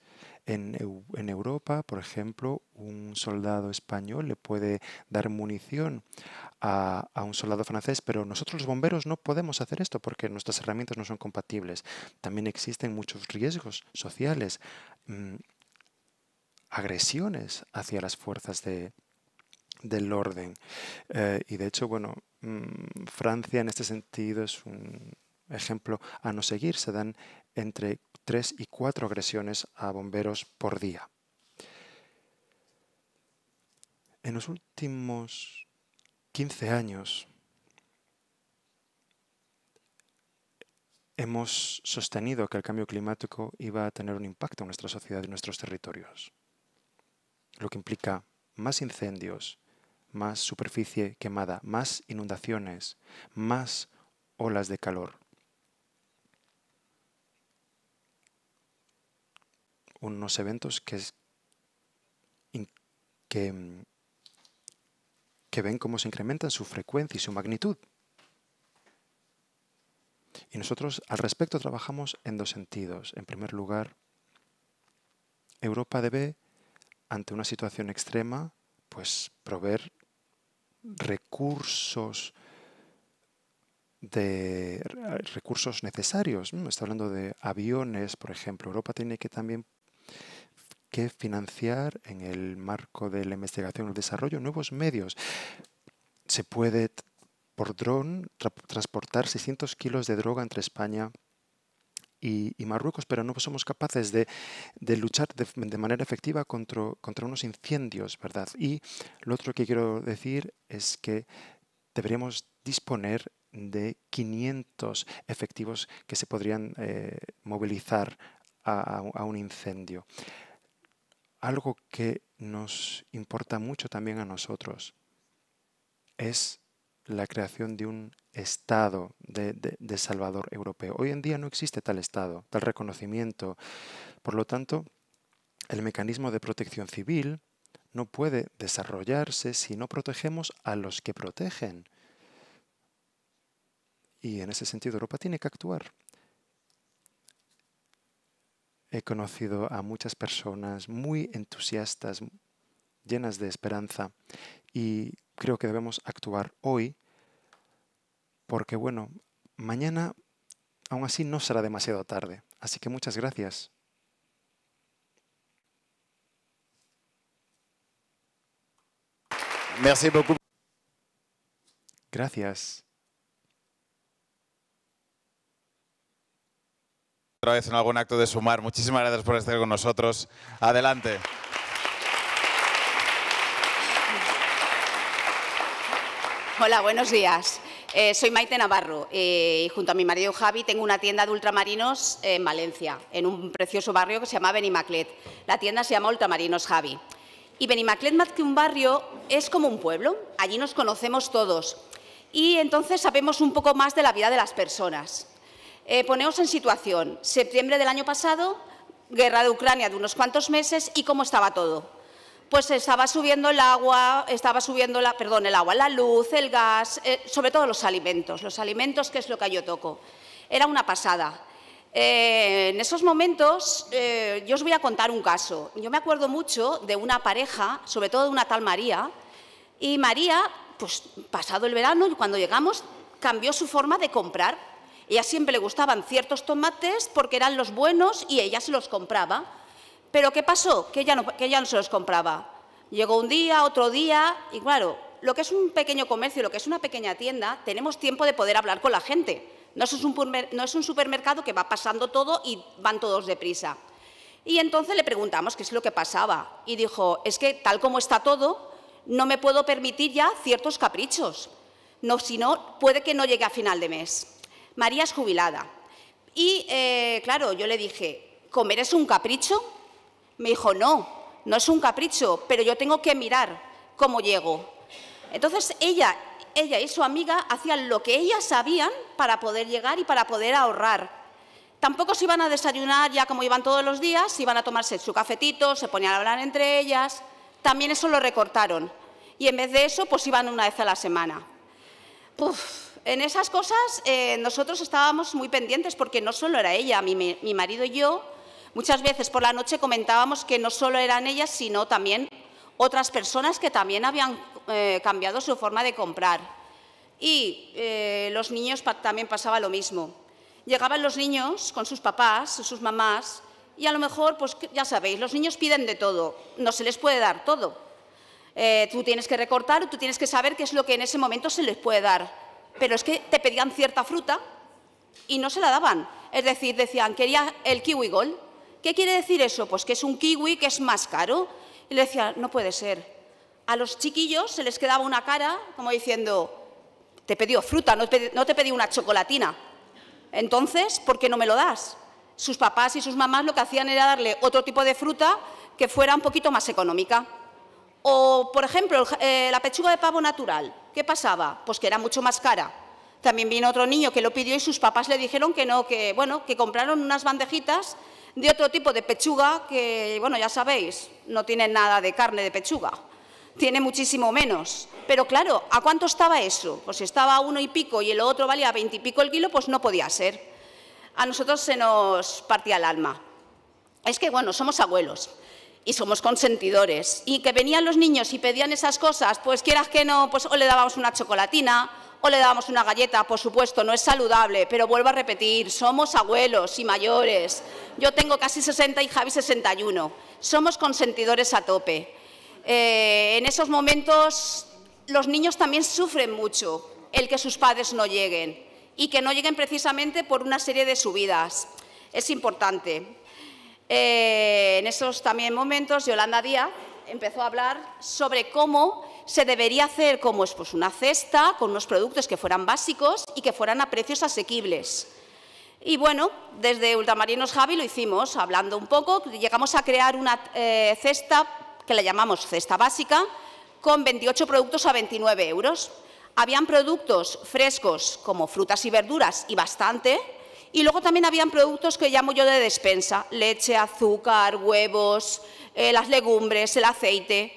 en, Europa, por ejemplo, un soldado español le puede dar munición a, un soldado francés, pero nosotros los bomberos no podemos hacer esto porque nuestras herramientas no son compatibles. También existen muchos riesgos sociales, mm, agresiones hacia las fuerzas del orden. Eh, y de hecho, bueno, mm, Francia en este sentido es un ejemplo a no seguir. Se dan entre tres y cuatro agresiones a bomberos por día. En los últimos 15 años hemos sostenido que el cambio climático iba a tener un impacto en nuestra sociedad y nuestros territorios, lo que implica más incendios, más superficie quemada, más inundaciones, más olas de calor. unos eventos mm, que, ven cómo se incrementan su frecuencia y su magnitud. Y nosotros al respecto trabajamos en dos sentidos. En primer lugar, Europa debe, ante una situación extrema, pues proveer recursos de recursos necesarios. Mm, está hablando de aviones, por ejemplo. Europa tiene que también que financiar en el marco de la investigación y el desarrollo nuevos medios. Se puede por dron transportar 600 kilos de droga entre España y, Marruecos, pero no somos capaces de, luchar de, manera efectiva contra, unos incendios, ¿verdad? Y lo otro que quiero decir es que deberíamos disponer de 500 efectivos que se podrían eh, movilizar a, un incendio. Algo que nos importa mucho también a nosotros es la creación de un Estado de, Salvador europeo. Hoy en día no existe tal Estado, tal reconocimiento. Por lo tanto, el mecanismo de protección civil no puede desarrollarse si no protegemos a los que protegen. Y en ese sentido Europa tiene que actuar. He conocido a muchas personas muy entusiastas, llenas de esperanza, y creo que debemos actuar hoy porque, bueno, mañana aún así no será demasiado tarde. Así que muchas gracias. Gracias. otra vez en algún acto de sumar. Muchísimas gracias por estar con nosotros. Adelante. Hola, buenos días. Eh, soy Maite Navarro eh, y junto a mi marido Javi tengo una tienda de ultramarinos en Valencia, en un precioso barrio que se llama Benimaclet. La tienda se llama Ultramarinos Javi. Y Benimaclet, más que un barrio, es como un pueblo. Allí nos conocemos todos y entonces sabemos un poco más de la vida de las personas. Eh, poneos en situación, septiembre del año pasado, guerra de Ucrania de unos cuantos meses y cómo estaba todo. Pues estaba subiendo el agua, estaba subiendo la, perdón, el agua, la luz, el gas, eh, sobre todo los alimentos, los alimentos que es lo que yo toco. Era una pasada. Eh, en esos momentos, eh, yo os voy a contar un caso. Yo me acuerdo mucho de una pareja, sobre todo de una tal María, y María, pues pasado el verano, cuando llegamos, cambió su forma de comprar ella siempre le gustaban ciertos tomates porque eran los buenos y ella se los compraba. Pero ¿qué pasó? Que ella no, se los compraba. Llegó un día, otro día, y claro, lo que es un pequeño comercio, lo que es una pequeña tienda, tenemos tiempo de poder hablar con la gente. No es un supermercado que va pasando todo y van todos deprisa. Y entonces le preguntamos qué es lo que pasaba. Y dijo, es que tal como está todo, no me puedo permitir ya ciertos caprichos. No, si no, puede que no llegue a final de mes. María es jubilada. Y eh, claro, yo le dije, ¿comer es un capricho? Me dijo, no, no es un capricho, pero yo tengo que mirar cómo llego. Entonces ella, ella y su amiga hacían lo que ellas sabían para poder llegar y para poder ahorrar. Tampoco se iban a desayunar ya como iban todos los días, se iban a tomarse su cafetito, se ponían a hablar entre ellas. También eso lo recortaron. Y en vez de eso, pues iban una vez a la semana. En esas cosas eh, nosotros estábamos muy pendientes porque no solo era ella, mi, marido y yo, muchas veces por la noche comentábamos que no solo eran ellas, sino también otras personas que también habían eh, cambiado su forma de comprar. Y eh, los niños también pasaba lo mismo. Llegaban los niños con sus papás, sus mamás, y a lo mejor, pues ya sabéis, los niños piden de todo, no se les puede dar todo. tú tienes que recortar, tú tienes que saber qué es lo que en ese momento se les puede dar pero es que te pedían cierta fruta y no se la daban. Es decir, decían, quería el kiwi gold. ¿Qué quiere decir eso? Pues que es un kiwi que es más caro. Y le decían, no puede ser. A los chiquillos se les quedaba una cara como diciendo, te pedí fruta, no te pedí una chocolatina. Entonces, ¿por qué no me lo das? Sus papás y sus mamás lo que hacían era darle otro tipo de fruta que fuera un poquito más económica. O, por ejemplo, eh, la pechuga de pavo natural. ¿Qué pasaba? Pues que era mucho más cara. También vino otro niño que lo pidió y sus papás le dijeron que no, que, bueno, que compraron unas bandejitas de otro tipo de pechuga que, bueno, ya sabéis, no tiene nada de carne de pechuga. Tiene muchísimo menos. Pero claro, ¿a cuánto estaba eso? Pues si estaba a uno y pico y el otro valía veintipico el kilo, pues no podía ser. A nosotros se nos partía el alma. Es que, bueno, somos abuelos y somos consentidores. Y que venían los niños y pedían esas cosas, pues quieras que no, pues o le dábamos una chocolatina o le dábamos una galleta, por supuesto, no es saludable, pero vuelvo a repetir, somos abuelos y mayores. Yo tengo casi 60 y Javi 61. Somos consentidores a tope. Eh, en esos momentos los niños también sufren mucho el que sus padres no lleguen y que no lleguen precisamente por una serie de subidas. Es importante. Eh, en esos también momentos Yolanda Díaz empezó a hablar sobre cómo se debería hacer es pues una cesta con unos productos que fueran básicos y que fueran a precios asequibles. Y bueno, desde Ultramarinos Javi lo hicimos, hablando un poco, llegamos a crear una eh, cesta que la llamamos cesta básica, con 28 productos a 29 euros. Habían productos frescos como frutas y verduras y bastante, y luego también habían productos que llamo yo de despensa, leche, azúcar, huevos, eh, las legumbres, el aceite,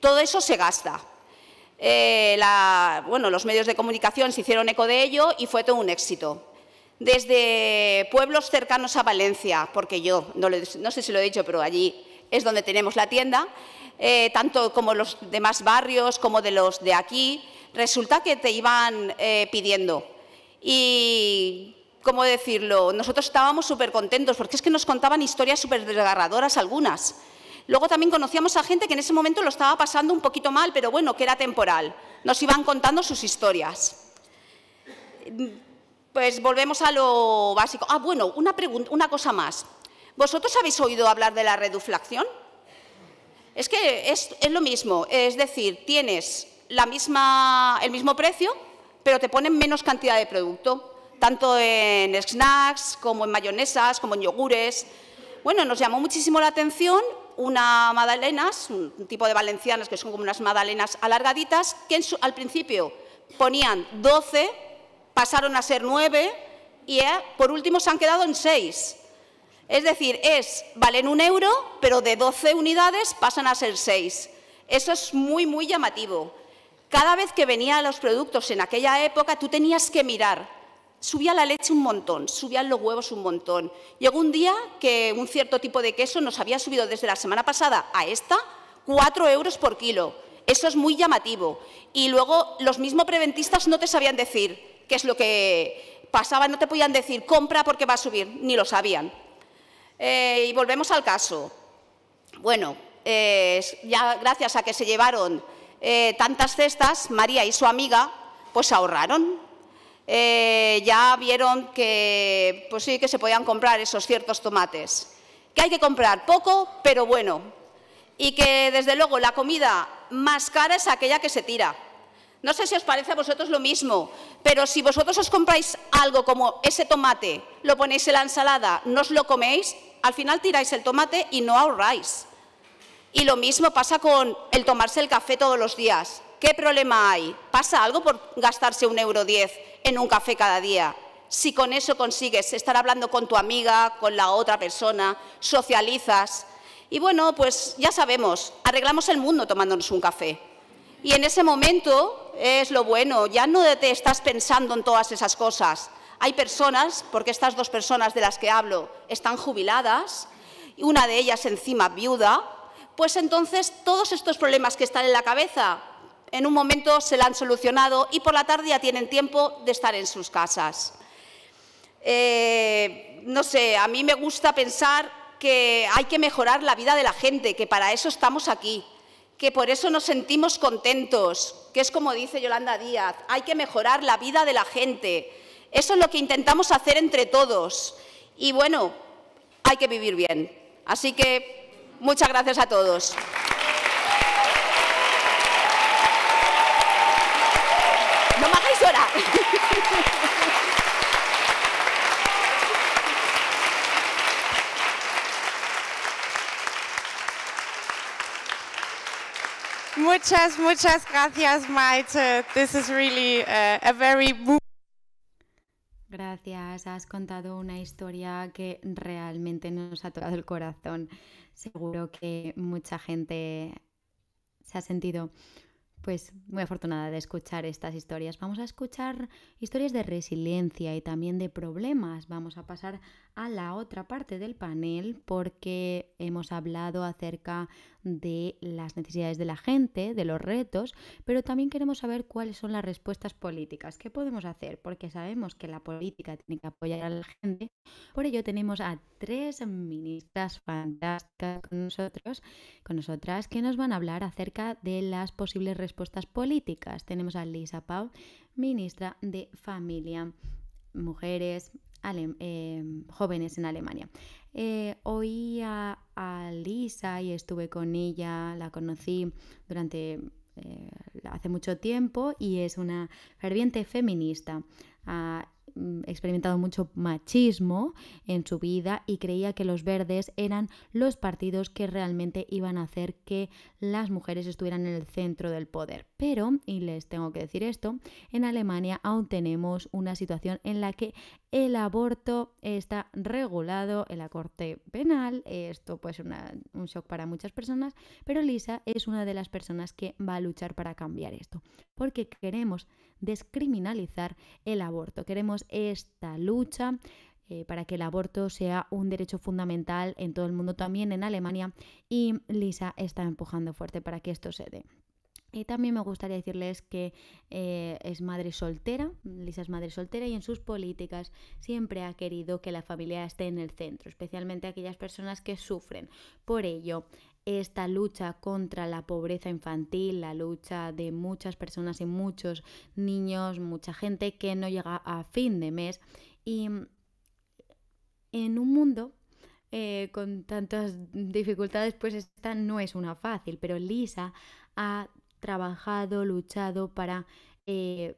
todo eso se gasta. Eh, la, bueno, los medios de comunicación se hicieron eco de ello y fue todo un éxito. Desde pueblos cercanos a Valencia, porque yo, no, sé si lo he dicho, pero allí es donde tenemos la tienda, eh, tanto como los demás barrios, como de los de aquí, resulta que te iban pidiendo. Y ¿cómo decirlo? Nosotros estábamos súper contentos porque es que nos contaban historias súper desgarradoras algunas. Luego también conocíamos a gente que en ese momento lo estaba pasando un poquito mal, pero bueno, que era temporal. Nos iban contando sus historias. Pues volvemos a lo básico. Ah, bueno, una, una cosa más. ¿Vosotros habéis oído hablar de la reduflación? Es que es, lo mismo, es decir, tienes la misma, el mismo precio, pero te ponen menos cantidad de producto tanto en snacks como en mayonesas, como en yogures. Bueno, nos llamó muchísimo la atención una magdalena, un tipo de valencianas que son como unas magdalenas alargaditas, que al principio ponían 12, pasaron a ser 9 y por último se han quedado en 6. Es decir, es, valen un euro, pero de 12 unidades pasan a ser 6. Eso es muy, muy llamativo. Cada vez que venían los productos en aquella época, tú tenías que mirar subía la leche un montón, subían los huevos un montón. Llegó un día que un cierto tipo de queso nos había subido desde la semana pasada a esta 4 euros por kilo. Eso es muy llamativo. Y luego los mismos preventistas no te sabían decir qué es lo que pasaba, no te podían decir compra porque va a subir, ni lo sabían. Eh, y volvemos al caso. Bueno, eh, ya gracias a que se llevaron eh, tantas cestas, María y su amiga pues ahorraron eh, ya vieron que, pues sí, que se podían comprar esos ciertos tomates. Que hay que comprar poco, pero bueno. Y que, desde luego, la comida más cara es aquella que se tira. No sé si os parece a vosotros lo mismo, pero si vosotros os compráis algo como ese tomate, lo ponéis en la ensalada, no os lo coméis, al final tiráis el tomate y no ahorráis. Y lo mismo pasa con el tomarse el café todos los días. ¿Qué problema hay? ¿Pasa algo por gastarse un euro diez en un café cada día. Si con eso consigues estar hablando con tu amiga, con la otra persona, socializas. Y bueno, pues ya sabemos, arreglamos el mundo tomándonos un café. Y en ese momento es lo bueno, ya no te estás pensando en todas esas cosas. Hay personas, porque estas dos personas de las que hablo están jubiladas, y una de ellas encima viuda, pues entonces todos estos problemas que están en la cabeza en un momento se la han solucionado y por la tarde ya tienen tiempo de estar en sus casas. Eh, no sé, a mí me gusta pensar que hay que mejorar la vida de la gente, que para eso estamos aquí, que por eso nos sentimos contentos, que es como dice Yolanda Díaz, hay que mejorar la vida de la gente. Eso es lo que intentamos hacer entre todos. Y bueno, hay que vivir bien. Así que muchas gracias a todos. Muchas, muchas gracias, Maite. This is really uh, a very Gracias, has contado una historia que realmente nos ha tocado el corazón. Seguro que mucha gente se ha sentido pues muy afortunada de escuchar estas historias. Vamos a escuchar historias de resiliencia y también de problemas. Vamos a pasar a la otra parte del panel porque hemos hablado acerca de las necesidades de la gente, de los retos, pero también queremos saber cuáles son las respuestas políticas. ¿Qué podemos hacer? Porque sabemos que la política tiene que apoyar a la gente. Por ello tenemos a tres ministras fantásticas con nosotros, con nosotras, que nos van a hablar acerca de las posibles respuestas políticas. Tenemos a Lisa Pau, ministra de Familia, Mujeres, Em, jóvenes en Alemania. Eh, oía a, Lisa y estuve con ella, la conocí durante eh, hace mucho tiempo y es una ferviente feminista. Ah, Mm, experimentado mucho machismo en su vida y creía que los verdes eran los partidos que realmente iban a hacer que las mujeres estuvieran en el centro del poder. Pero, y les tengo que decir esto, en Alemania aún tenemos una situación en la que el aborto está regulado en la corte penal. Esto puede ser un shock para muchas personas, pero Lisa es una de las personas que va a luchar para cambiar esto, porque queremos descriminalizar el aborto, queremos esta lucha eh, para que el aborto sea un derecho fundamental en todo el mundo, también en Alemania, y Lisa está empujando fuerte para que esto se dé. Y también me gustaría decirles que eh, es madre soltera, Lisa es madre soltera y en sus políticas siempre ha querido que la familia esté en el centro, especialmente aquellas personas que sufren. Por ello, esta lucha contra la pobreza infantil, la lucha de muchas personas y muchos niños, mucha gente que no llega a fin de mes. Y en un mundo eh, con tantas dificultades, pues esta no es una fácil, pero Lisa ha trabajado, luchado para eh,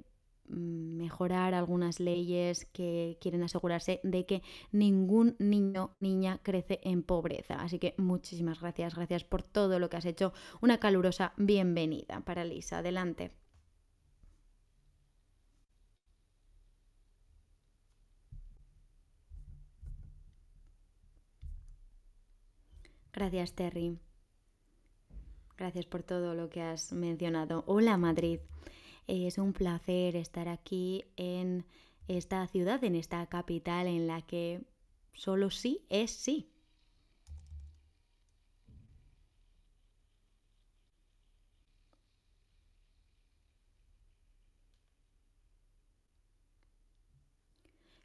Mm, mejorar algunas leyes que quieren asegurarse de que ningún niño, niña crece en pobreza. Así que muchísimas gracias, gracias por todo lo que has hecho. Una calurosa bienvenida para Lisa. Adelante. Gracias, Terry. Gracias por todo lo que has mencionado. Hola, Madrid. Eh, es un placer estar aquí en esta ciudad, en esta capital en la que solo sí es sí.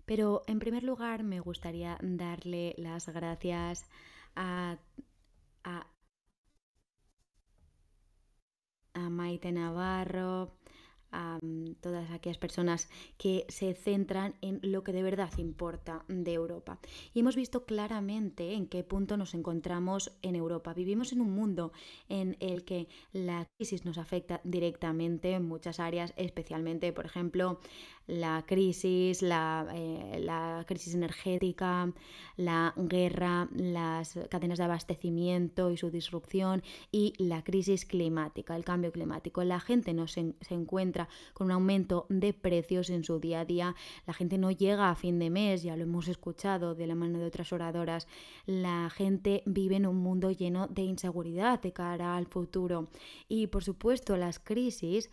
Pero en primer lugar me gustaría darle las gracias a, a Maite Navarro, a mm, todas aquellas personas que se centran en lo que de verdad importa de Europa. Y hemos visto claramente en qué punto nos encontramos en Europa. Vivimos en un mundo en el que la crisis nos afecta directamente en muchas áreas, especialmente, por ejemplo, la crisis, eh, la, crisis energética, la guerra, las cadenas de abastecimiento y su disrupción y la crisis climática, el cambio climático. La gente no se, se encuentra con un aumento de precios en su día a día, la gente no llega a fin de mes, ya lo hemos escuchado de la mano de otras oradoras, la gente vive en un mundo lleno de inseguridad de cara al futuro y por supuesto las crisis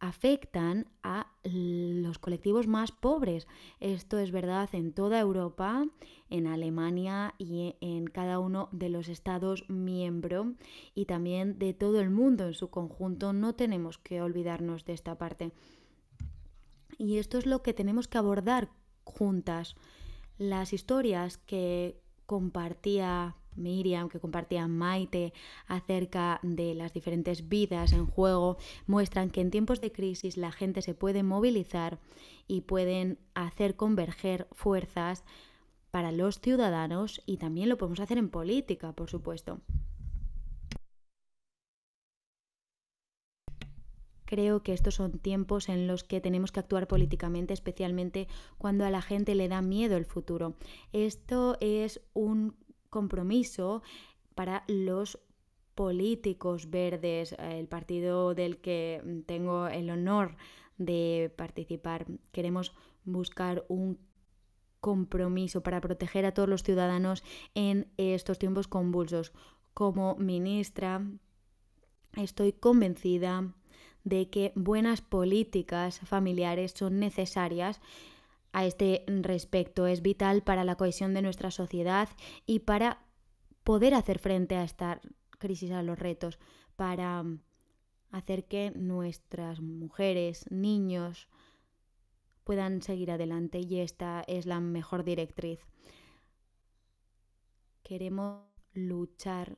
afectan a los colectivos más pobres. Esto es verdad en toda Europa, en Alemania y en cada uno de los estados miembro y también de todo el mundo en su conjunto. No tenemos que olvidarnos de esta parte. Y esto es lo que tenemos que abordar juntas. Las historias que compartía Miriam, que compartía Maite acerca de las diferentes vidas en juego, muestran que en tiempos de crisis la gente se puede movilizar y pueden hacer converger fuerzas para los ciudadanos y también lo podemos hacer en política, por supuesto. Creo que estos son tiempos en los que tenemos que actuar políticamente, especialmente cuando a la gente le da miedo el futuro. Esto es un compromiso para los políticos verdes, eh, el partido del que mm, tengo el honor de participar. Queremos buscar un compromiso para proteger a todos los ciudadanos en estos tiempos convulsos. Como ministra, estoy convencida de que buenas políticas familiares son necesarias a este respecto. Es vital para la cohesión de nuestra sociedad y para poder hacer frente a esta crisis, a los retos, para hacer que nuestras mujeres, niños, puedan seguir adelante y esta es la mejor directriz. Queremos luchar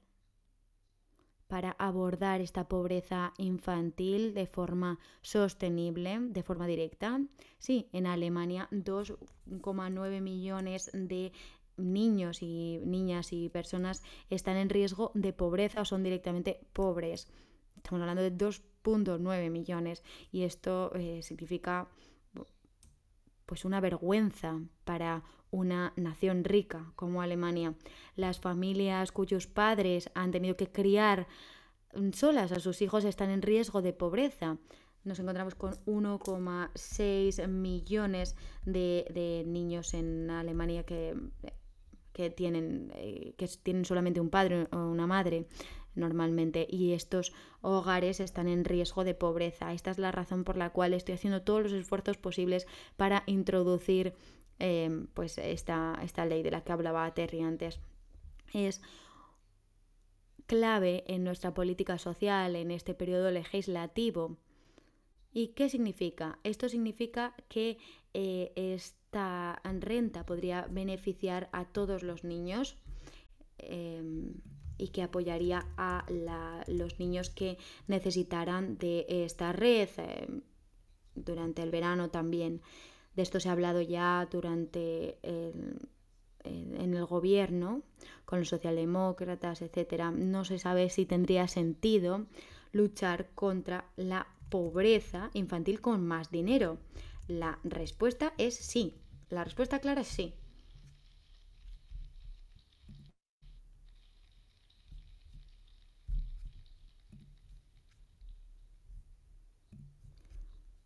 para abordar esta pobreza infantil de forma sostenible, de forma directa. Sí, en Alemania 2,9 millones de niños y niñas y personas están en riesgo de pobreza o son directamente pobres. Estamos hablando de 2,9 millones y esto eh, significa pues una vergüenza para una nación rica como Alemania. Las familias cuyos padres han tenido que criar mm, solas a sus hijos están en riesgo de pobreza. Nos encontramos con 1,6 millones de, niños en Alemania que, que, tienen, eh, que tienen solamente un padre o una madre normalmente y estos hogares están en riesgo de pobreza. Esta es la razón por la cual estoy haciendo todos los esfuerzos posibles para introducir em, pues esta, ley de la que hablaba Terry antes. Es clave en nuestra política social, en este periodo legislativo. ¿Y qué significa? Esto significa que eh, esta renta podría beneficiar a todos los niños. Em, y que apoyaría a los niños que necesitaran de esta red eh, durante el verano también. De esto se ha hablado ya durante en el gobierno, con los socialdemócratas, etcétera No se sabe si tendría sentido luchar contra la pobreza infantil con más dinero. La respuesta es sí. La respuesta clara es sí.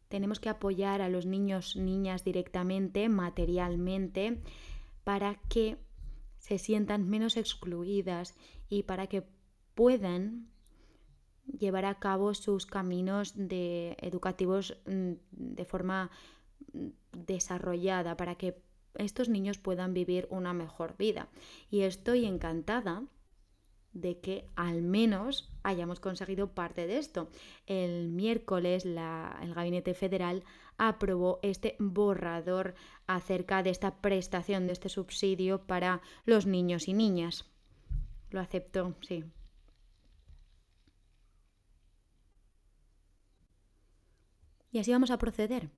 Tenemos que apoyar a los niños, niñas directamente, materialmente, para que se sientan menos excluidas y para que puedan llevar a cabo sus caminos educativos mm, de forma mm, desarrollada para que estos niños puedan vivir una mejor vida. Y estoy encantada de que al menos hayamos conseguido parte de esto. El miércoles la, el Gabinete Federal aprobó este borrador acerca de esta prestación, de este subsidio para los niños y niñas. Lo aceptó, sí. Y así vamos a proceder.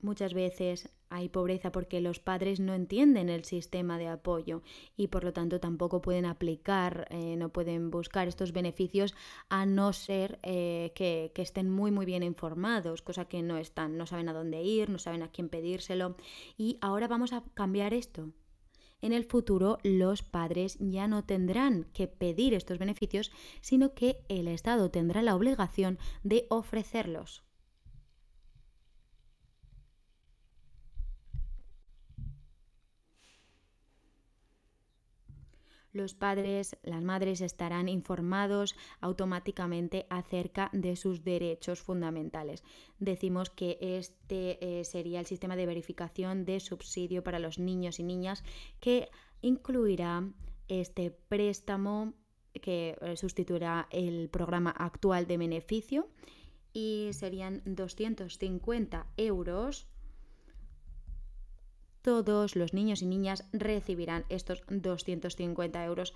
Muchas veces hay pobreza porque los padres no entienden el sistema de apoyo y por lo tanto tampoco pueden aplicar, eh, no pueden buscar estos beneficios a no ser eh, que, que, estén muy muy bien informados, cosa que no están, no saben a dónde ir, no saben a quién pedírselo. Y ahora vamos a cambiar esto. En el futuro los padres ya no tendrán que pedir estos beneficios, sino que el Estado tendrá la obligación de ofrecerlos. los padres, las madres estarán informados automáticamente acerca de sus derechos fundamentales. Decimos que este eh, sería el sistema de verificación de subsidio para los niños y niñas que incluirá este préstamo que eh, sustituirá el programa actual de beneficio y serían 250 euros todos los niños y niñas recibirán estos 250 euros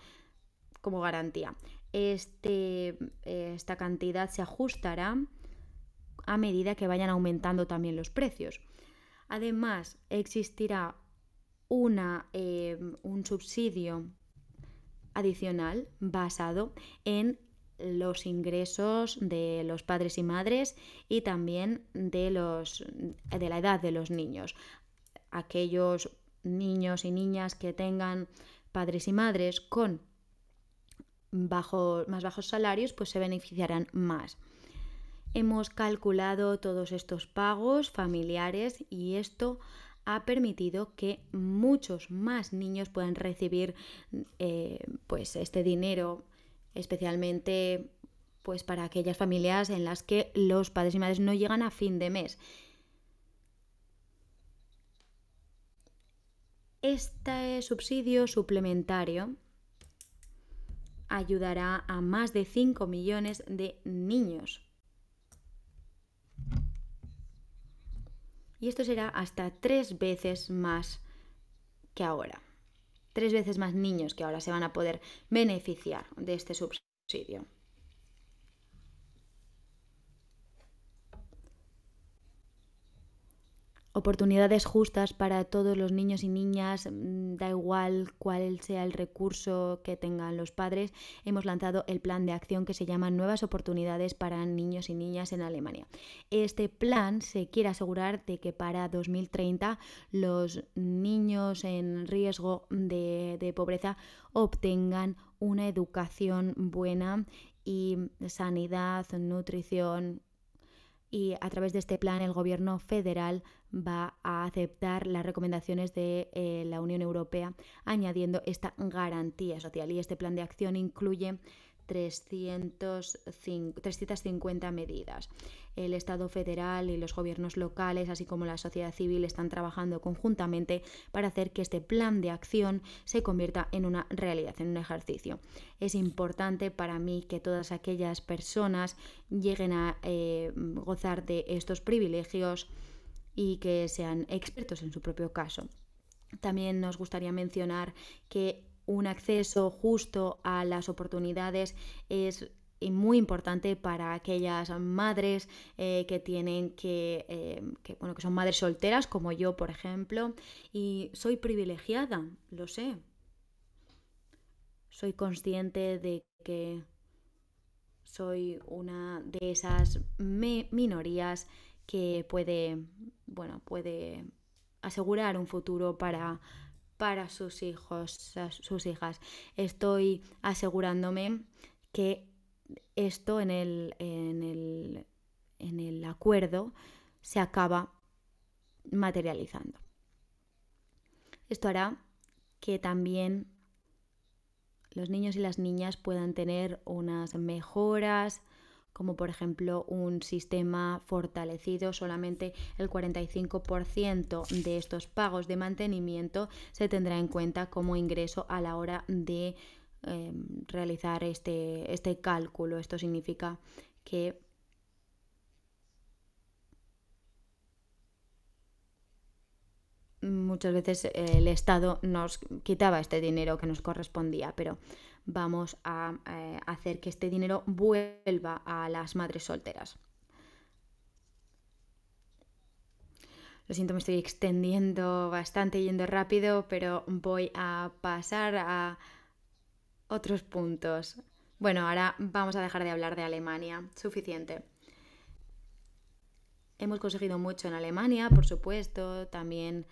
como garantía. Este, eh, esta cantidad se ajustará a medida que vayan aumentando también los precios. Además, existirá eh, un subsidio adicional basado en los ingresos de los padres y madres y también de la edad de los niños aquellos niños y niñas que tengan padres y madres con más bajos salarios, pues se beneficiarán más. Hemos calculado todos estos pagos familiares y esto ha permitido que muchos más niños puedan recibir eh, pues este dinero, especialmente pues para aquellas familias en las que los padres y madres no llegan a fin de mes. Este subsidio suplementario ayudará a más de 5 millones de niños. Y esto será hasta tres veces más que ahora. Tres veces más niños que ahora se van a poder beneficiar de este subsidio. oportunidades justas para todos los niños y niñas, mm, da igual cuál sea el recurso que tengan los padres, hemos lanzado el plan de acción que se llama Nuevas oportunidades para niños y niñas en Alemania. Este plan se quiere asegurar de que para 2030 los niños en riesgo de, pobreza obtengan una educación buena y sanidad, nutrición, y a través de este plan el gobierno federal va a aceptar las recomendaciones de eh, la Unión Europea añadiendo esta garantía social y este plan de acción incluye 350 medidas. El Estado federal y los gobiernos locales, así como la sociedad civil, están trabajando conjuntamente para hacer que este plan de acción se convierta en una realidad, en un ejercicio. Es importante para mí que todas aquellas personas lleguen a eh, gozar de estos privilegios y que sean expertos en su propio caso. También nos gustaría mencionar que un acceso justo a las oportunidades es eh, muy importante para aquellas madres eh, que tienen eh, que, bueno, que son madres solteras, como yo, por ejemplo, y soy privilegiada, lo sé. Soy consciente de que soy una de esas minorías que puede, bueno, puede asegurar un futuro para para sus hijos, sus hijas. Estoy asegurándome que esto en el, en el, acuerdo se acaba materializando. Esto hará que también los niños y las niñas puedan tener unas mejoras como por ejemplo un sistema fortalecido, solamente el 45% de estos pagos de mantenimiento se tendrá en cuenta como ingreso a la hora de em, realizar este, este cálculo. Esto significa que muchas veces el Estado nos quitaba este dinero que nos correspondía, pero vamos a eh, hacer que este dinero vuelva a las madres solteras. Lo siento, me estoy extendiendo bastante yendo rápido, pero voy a pasar a otros puntos. Bueno, ahora vamos a dejar de hablar de Alemania. Suficiente. Hemos conseguido mucho en Alemania, por supuesto, también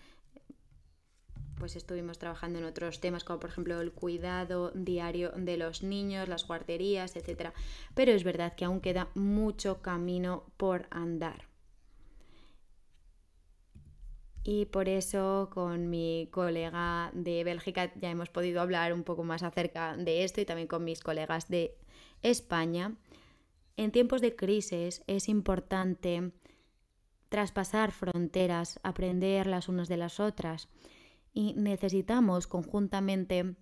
pues estuvimos trabajando en otros temas como por ejemplo el cuidado diario de los niños, las guarderías, etc. Pero es verdad que aún queda mucho camino por andar. Y por eso con mi colega de Bélgica ya hemos podido hablar un poco más acerca de esto y también con mis colegas de España. En tiempos de crisis es importante traspasar fronteras, aprender las unas de las otras y necesitamos conjuntamente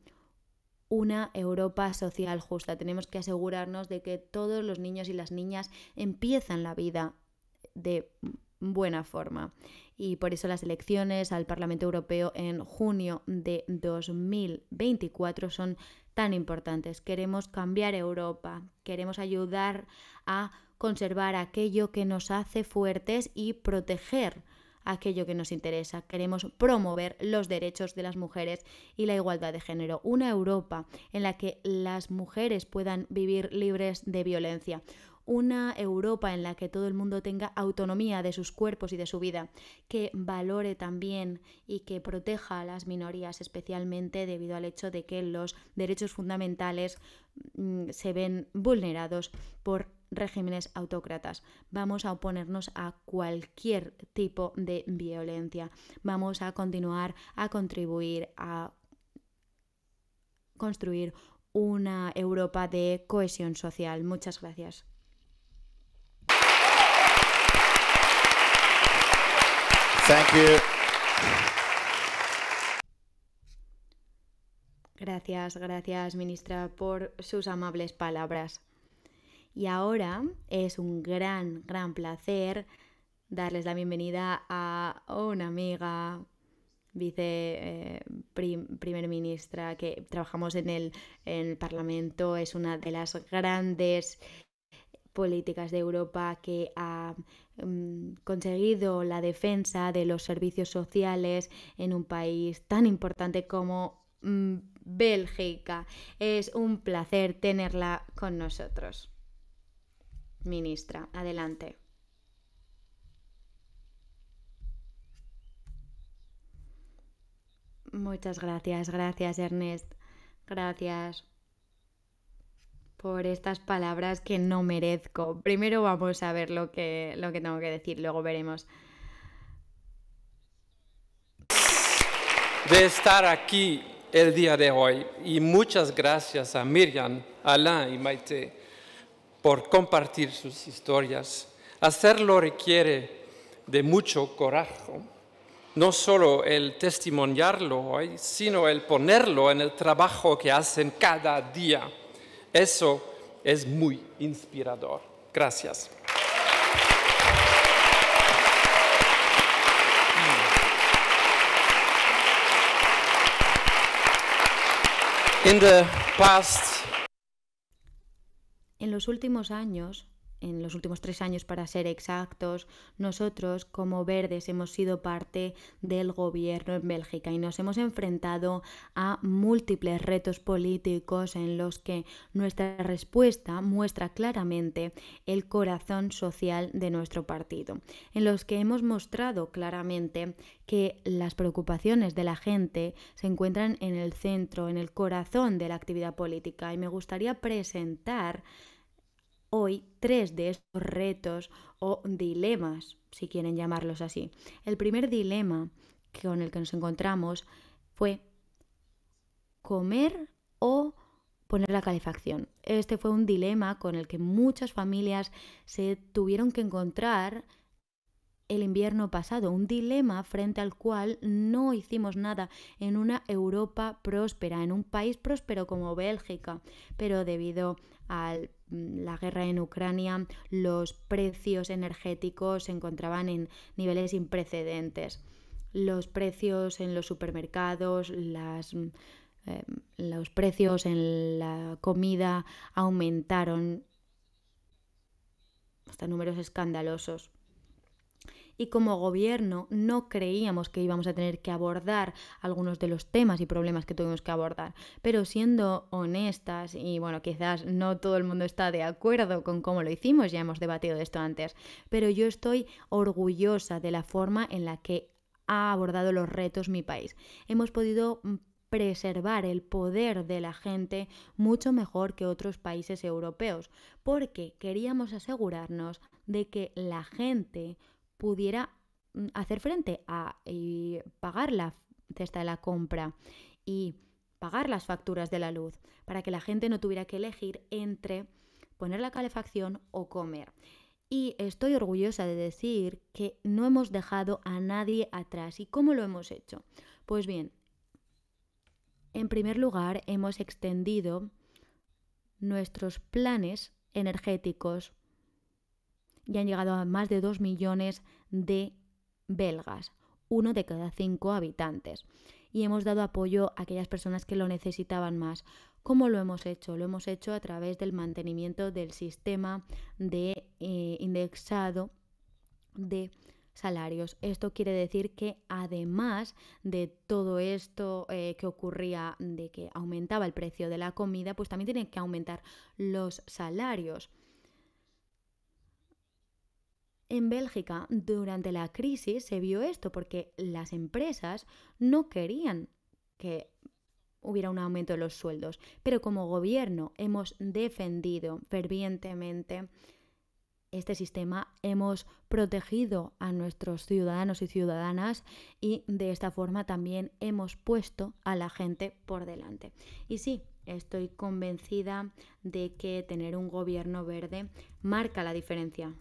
una Europa social justa. Tenemos que asegurarnos de que todos los niños y las niñas empiezan la vida de buena forma. Y por eso las elecciones al Parlamento Europeo en junio de 2024 son tan importantes. Queremos cambiar Europa, queremos ayudar a conservar aquello que nos hace fuertes y proteger aquello que nos interesa. Queremos promover los derechos de las mujeres y la igualdad de género. Una Europa en la que las mujeres puedan vivir libres de violencia una Europa en la que todo el mundo tenga autonomía de sus cuerpos y de su vida, que valore también y que proteja a las minorías, especialmente debido al hecho de que los derechos fundamentales mm, se ven vulnerados por regímenes autócratas. Vamos a oponernos a cualquier tipo de violencia. Vamos a continuar a contribuir a construir una Europa de cohesión social. Muchas gracias. Thank you. Gracias, gracias, ministra, por sus amables palabras. Y ahora es un gran, gran placer darles la bienvenida a una amiga vice eh, primer ministra que trabajamos en el, Parlamento, es una de las grandes políticas de Europa que ha mm, conseguido la defensa de los servicios sociales en un país tan importante como mm, Bélgica. Es un placer tenerla con nosotros ministra. Adelante. Muchas gracias, gracias Ernest. Gracias por estas palabras que no merezco. Primero vamos a ver lo que, lo que tengo que decir, luego veremos. De estar aquí el día de hoy y muchas gracias a Miriam, Alain y Maite por compartir sus historias. Hacerlo requiere de mucho coraje, no solo el testimoniarlo hoy, sino el ponerlo en el trabajo que hacen cada día. Eso es muy inspirador. Gracias. In the past en los últimos años, en los últimos tres años para ser exactos, nosotros como verdes hemos sido parte del gobierno en Bélgica y nos hemos enfrentado a múltiples retos políticos en los que nuestra respuesta muestra claramente el corazón social de nuestro partido, en los que hemos mostrado claramente que las preocupaciones de la gente se encuentran en el centro, en el corazón de la actividad política y me gustaría presentar hoy tres de estos retos o dilemas, si quieren llamarlos así. El primer dilema con el que nos encontramos fue comer o poner la calefacción. Este fue un dilema con el que muchas familias se tuvieron que encontrar el invierno pasado, un dilema frente al cual no hicimos nada en una Europa próspera, en un país próspero como Bélgica, pero debido al Mm, la guerra en Ucrania, los precios energéticos se encontraban en niveles sin precedentes. Los precios en los supermercados, mm, em, los precios en la comida aumentaron hasta números escandalosos y como gobierno no creíamos que íbamos a tener que abordar algunos de los temas y problemas que tuvimos que abordar. Pero siendo honestas, y bueno, quizás no todo el mundo está de acuerdo con cómo lo hicimos, ya hemos debatido de esto antes, pero yo estoy orgullosa de la forma en la que ha abordado los retos mi país. Hemos podido mm, preservar el poder de la gente mucho mejor que otros países europeos, porque queríamos asegurarnos de que la gente pudiera mm, hacer frente a pagar la cesta de la compra y pagar las facturas de la luz, para que la gente no tuviera que elegir entre poner la calefacción o comer. Y estoy orgullosa de decir que no hemos dejado a nadie atrás. ¿Y cómo lo hemos hecho? Pues bien, en primer lugar hemos extendido nuestros planes energéticos y han llegado a más de 2 millones de belgas, uno de cada cinco habitantes. Y hemos dado apoyo a aquellas personas que lo necesitaban más. ¿Cómo lo hemos hecho? Lo hemos hecho a través del mantenimiento del sistema de eh, indexado de salarios. Esto quiere decir que además de todo esto eh, que ocurría de que aumentaba el precio de la comida, pues también tienen que aumentar los salarios. En Bélgica, durante la crisis se vio esto porque las empresas no querían que hubiera un aumento de los sueldos, pero como gobierno hemos defendido fervientemente este sistema, hemos protegido a nuestros ciudadanos y ciudadanas y de esta forma también hemos puesto a la gente por delante. Y sí, estoy convencida de que tener un gobierno verde marca la diferencia,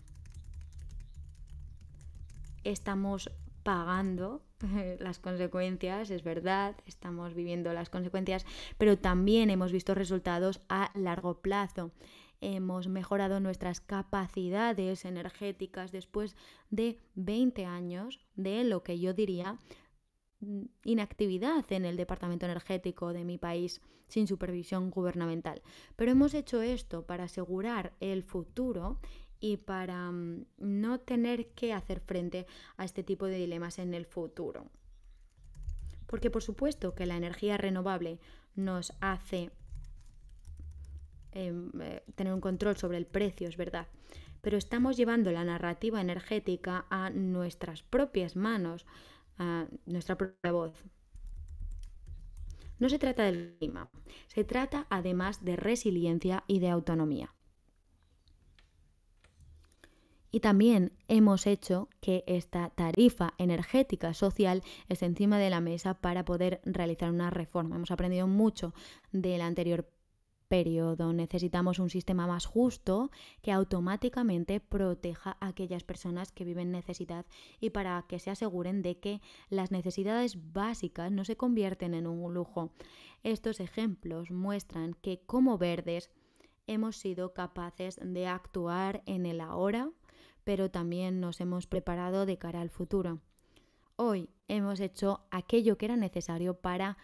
estamos pagando las consecuencias, es verdad, estamos viviendo las consecuencias, pero también hemos visto resultados a largo plazo. Hemos mejorado nuestras capacidades energéticas después de 20 años de lo que yo diría mm, inactividad en el departamento energético de mi país sin supervisión gubernamental. Pero hemos hecho esto para asegurar el futuro y para mm, no tener que hacer frente a este tipo de dilemas en el futuro. Porque por supuesto que la energía renovable nos hace em, eh, tener un control sobre el precio, es verdad, pero estamos llevando la narrativa energética a nuestras propias manos, a nuestra propia voz. No se trata del clima, se trata además de resiliencia y de autonomía. Y también hemos hecho que esta tarifa energética social esté encima de la mesa para poder realizar una reforma. Hemos aprendido mucho del anterior periodo. Necesitamos un sistema más justo que automáticamente proteja a aquellas personas que viven necesidad y para que se aseguren de que las necesidades básicas no se convierten en un lujo. Estos ejemplos muestran que como verdes hemos sido capaces de actuar en el ahora pero también nos hemos preparado de cara al futuro. Hoy hemos hecho aquello que era necesario para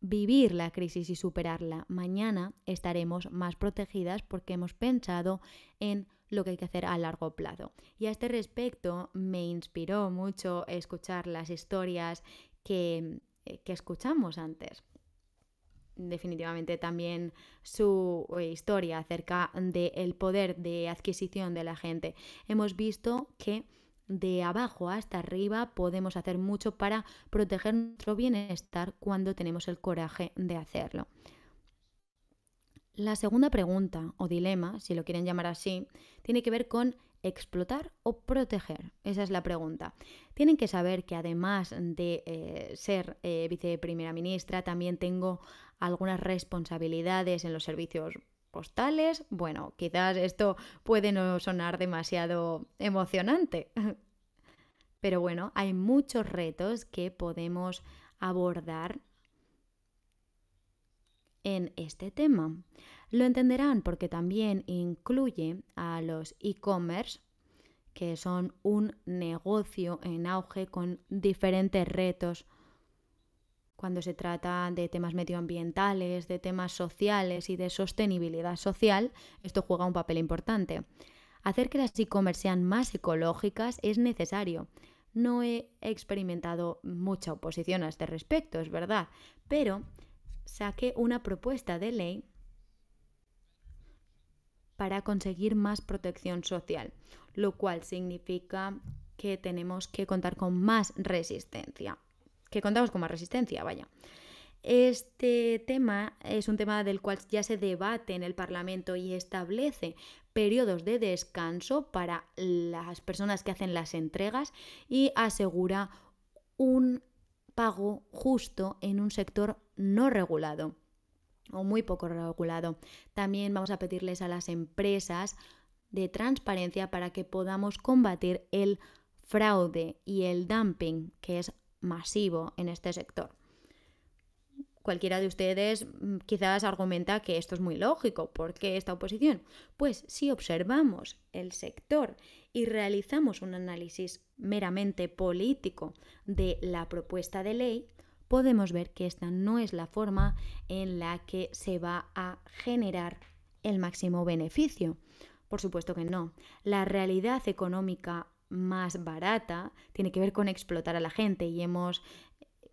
vivir la crisis y superarla. Mañana estaremos más protegidas porque hemos pensado en lo que hay que hacer a largo plazo. Y a este respecto me inspiró mucho escuchar las historias que, eh, que escuchamos antes definitivamente también su eh, historia acerca del poder de adquisición de la gente. Hemos visto que de abajo hasta arriba podemos hacer mucho para proteger nuestro bienestar cuando tenemos el coraje de hacerlo. La segunda pregunta o dilema, si lo quieren llamar así, tiene que ver con explotar o proteger. Esa es la pregunta. Tienen que saber que además de eh, ser eh, viceprimera ministra, también tengo algunas responsabilidades en los servicios postales. Bueno, quizás esto puede no sonar demasiado emocionante, pero bueno, hay muchos retos que podemos abordar en este tema. Lo entenderán porque también incluye a los e-commerce que son un negocio en auge con diferentes retos cuando se trata de temas medioambientales, de temas sociales y de sostenibilidad social, esto juega un papel importante. Hacer que las e-commerce sean más ecológicas es necesario. No he experimentado mucha oposición a este respecto, es verdad, pero saqué una propuesta de ley para conseguir más protección social, lo cual significa que tenemos que contar con más resistencia. Que contamos con más resistencia, vaya. Este tema es un tema del cual ya se debate en el Parlamento y establece periodos de descanso para las personas que hacen las entregas y asegura un pago justo en un sector no regulado o muy poco regulado. También vamos a pedirles a las empresas de transparencia para que podamos combatir el fraude y el dumping que es masivo en este sector. Cualquiera de ustedes mm, quizás argumenta que esto es muy lógico. ¿Por qué esta oposición? Pues si observamos el sector y realizamos un análisis meramente político de la propuesta de ley, podemos ver que esta no es la forma en la que se va a generar el máximo beneficio. Por supuesto que no. La realidad económica más barata tiene que ver con explotar a la gente y hemos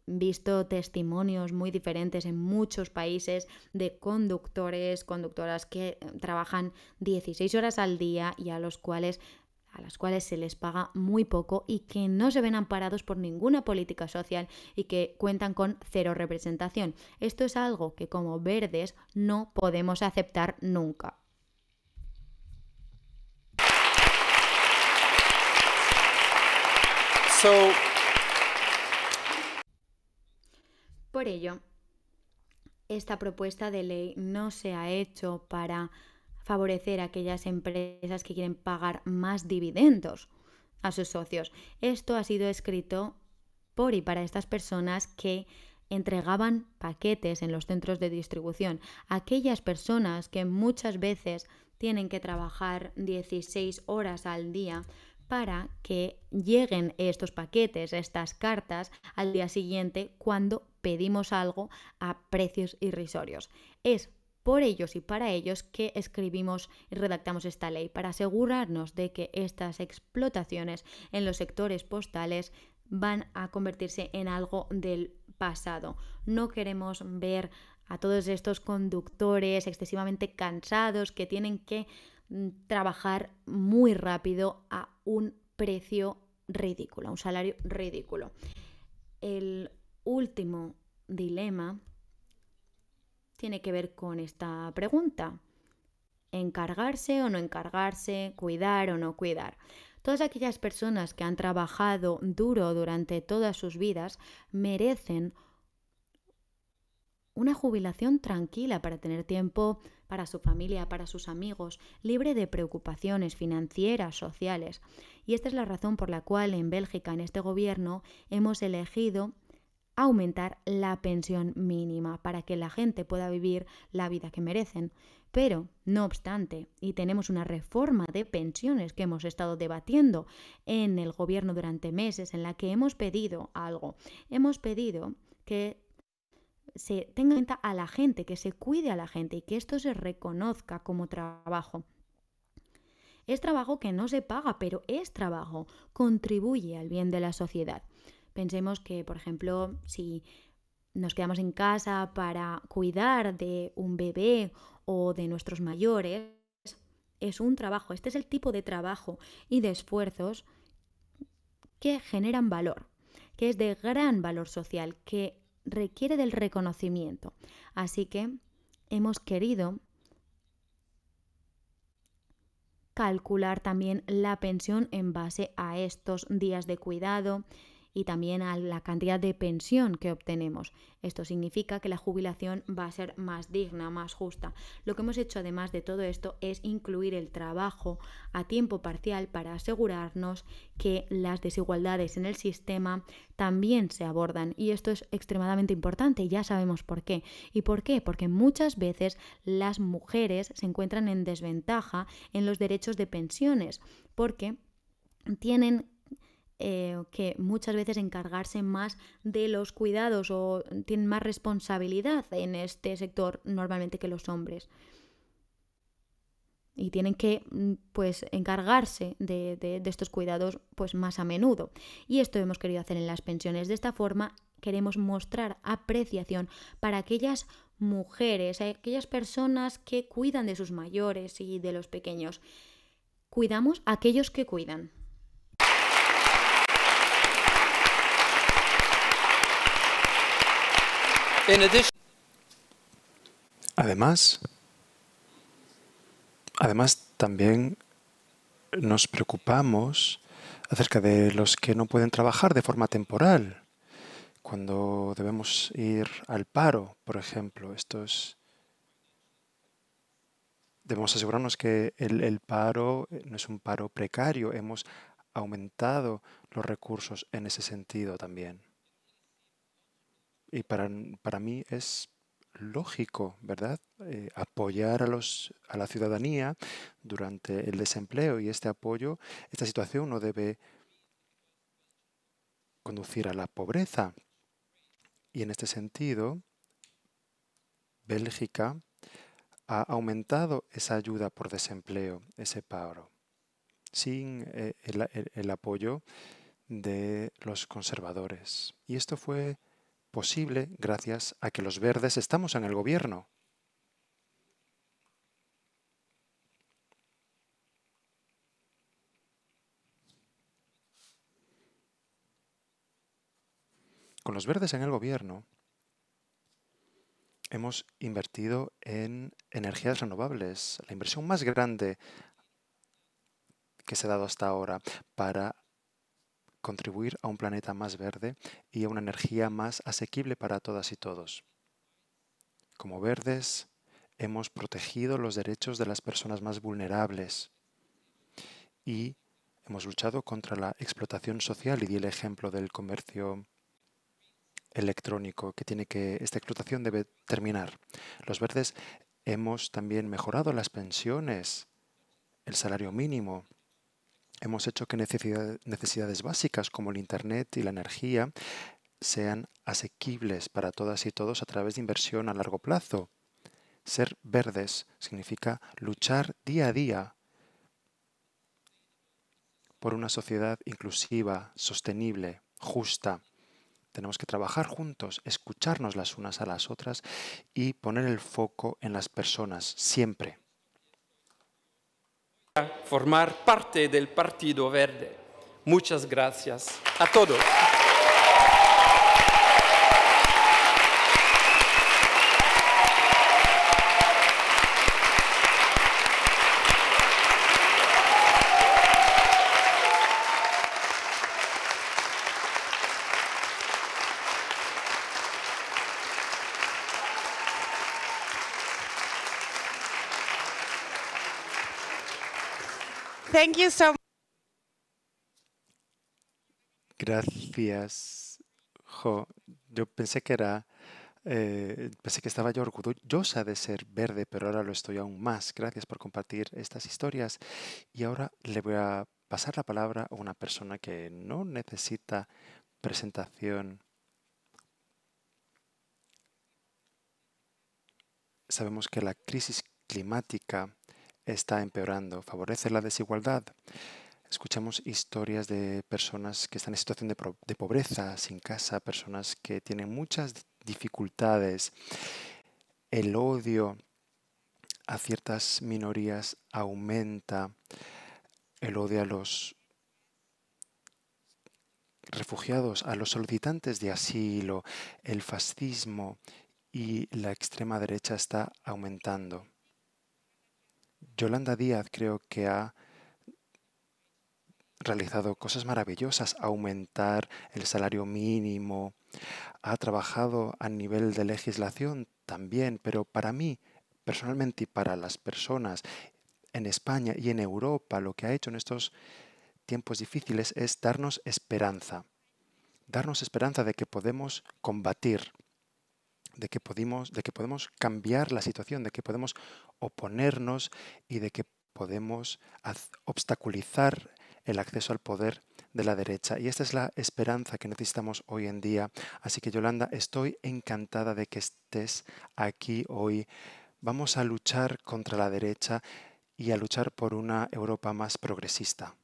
visto testimonios muy diferentes en muchos países de conductores, conductoras que eh, trabajan 16 horas al día y a los cuales a las cuales se les paga muy poco y que no se ven amparados por ninguna política social y que cuentan con cero representación. Esto es algo que como verdes no podemos aceptar nunca. Por ello, esta propuesta de ley no se ha hecho para favorecer a aquellas empresas que quieren pagar más dividendos a sus socios. Esto ha sido escrito por y para estas personas que entregaban paquetes en los centros de distribución, aquellas personas que muchas veces tienen que trabajar 16 horas al día para que lleguen estos paquetes, estas cartas, al día siguiente cuando pedimos algo a precios irrisorios. Es por ellos y para ellos que escribimos y redactamos esta ley, para asegurarnos de que estas explotaciones en los sectores postales van a convertirse en algo del pasado. No queremos ver a todos estos conductores excesivamente cansados que tienen que mm, trabajar muy rápido a un precio ridículo, a un salario ridículo. El último dilema tiene que ver con esta pregunta. Encargarse o no encargarse, cuidar o no cuidar. Todas aquellas personas que han trabajado duro durante todas sus vidas merecen una jubilación tranquila para tener tiempo para su familia, para sus amigos, libre de preocupaciones financieras, sociales. Y esta es la razón por la cual en Bélgica, en este gobierno, hemos elegido aumentar la pensión mínima para que la gente pueda vivir la vida que merecen. Pero, no obstante, y tenemos una reforma de pensiones que hemos estado debatiendo en el gobierno durante meses, en la que hemos pedido algo. Hemos pedido que se tenga en cuenta a la gente, que se cuide a la gente y que esto se reconozca como trabajo. Es trabajo que no se paga, pero es trabajo, contribuye al bien de la sociedad. Pensemos que, por ejemplo, si nos quedamos en casa para cuidar de un bebé o de nuestros mayores, es un trabajo, este es el tipo de trabajo y de esfuerzos que generan valor, que es de gran valor social, que requiere del reconocimiento. Así que hemos querido calcular también la pensión en base a estos días de cuidado, y también a la cantidad de pensión que obtenemos. Esto significa que la jubilación va a ser más digna, más justa. Lo que hemos hecho además de todo esto es incluir el trabajo a tiempo parcial para asegurarnos que las desigualdades en el sistema también se abordan y esto es extremadamente importante, ya sabemos por qué. ¿Y por qué? Porque muchas veces las mujeres se encuentran en desventaja en los derechos de pensiones porque tienen eh, que muchas veces encargarse más de los cuidados o tienen más responsabilidad en este sector normalmente que los hombres. Y tienen que mm, pues encargarse de, de estos cuidados pues más a menudo. Y esto hemos querido hacer en las pensiones. De esta forma queremos mostrar apreciación para aquellas mujeres, aquellas personas que cuidan de sus mayores y de los pequeños. Cuidamos a aquellos que cuidan, Además, además también nos preocupamos acerca de los que no pueden trabajar de forma temporal, cuando debemos ir al paro, por ejemplo. debemos asegurarnos que el paro no es un paro precario, hemos aumentado los recursos en ese sentido también. Y para, mí es lógico, ¿verdad? Eh, apoyar a, los, a la ciudadanía durante el desempleo y este apoyo, esta situación no debe conducir a la pobreza. Y en este sentido, Bélgica ha aumentado esa ayuda por desempleo, ese paro, sin eh, el apoyo de los conservadores. Y esto fue posible gracias a que los verdes estamos en el gobierno. Con los verdes en el gobierno hemos invertido en energías renovables, la inversión más grande que se ha dado hasta ahora para contribuir a un planeta más verde y a una energía más asequible para todas y todos. Como verdes, hemos protegido los derechos de las personas más vulnerables y hemos luchado contra la explotación social y di el ejemplo del comercio electrónico que tiene que esta explotación debe terminar. Los verdes hemos también mejorado las pensiones, el salario mínimo, hemos hecho que necesidades básicas como el Internet y la energía sean asequibles para todas y todos a través de inversión a largo plazo. Ser verdes significa luchar día a día por una sociedad inclusiva, sostenible, justa. Tenemos que trabajar juntos, escucharnos las unas a las otras y poner el foco en las personas siempre formar parte del Partido Verde. Muchas gracias a todos. Gracias, Jo. Yo pensé que era, eh, pensé que estaba yo orgullosa de ser verde, pero ahora lo estoy aún más. Gracias por compartir estas historias. Y ahora le voy a pasar la palabra a una persona que no necesita presentación. Sabemos que la crisis climática está empeorando, favorece la desigualdad. Escuchamos historias de personas que están en situación de, pobreza, sin casa, personas que tienen muchas dificultades. El odio a ciertas minorías aumenta. El odio a los refugiados, a los solicitantes de asilo, el fascismo y la extrema derecha está aumentando. Yolanda Díaz creo que ha realizado cosas maravillosas, aumentar el salario mínimo, ha trabajado a nivel de legislación también, pero para mí, personalmente y para las personas en España y en Europa, lo que ha hecho en estos tiempos difíciles es darnos esperanza, darnos esperanza de que podemos combatir de que, podemos, de que podemos cambiar la situación, de que podemos oponernos y de que podemos obstaculizar el acceso al poder de la derecha. Y esta es la esperanza que necesitamos hoy en día. Así que Yolanda, estoy encantada de que estés aquí hoy. Vamos a luchar contra la derecha y a luchar por una Europa más progresista.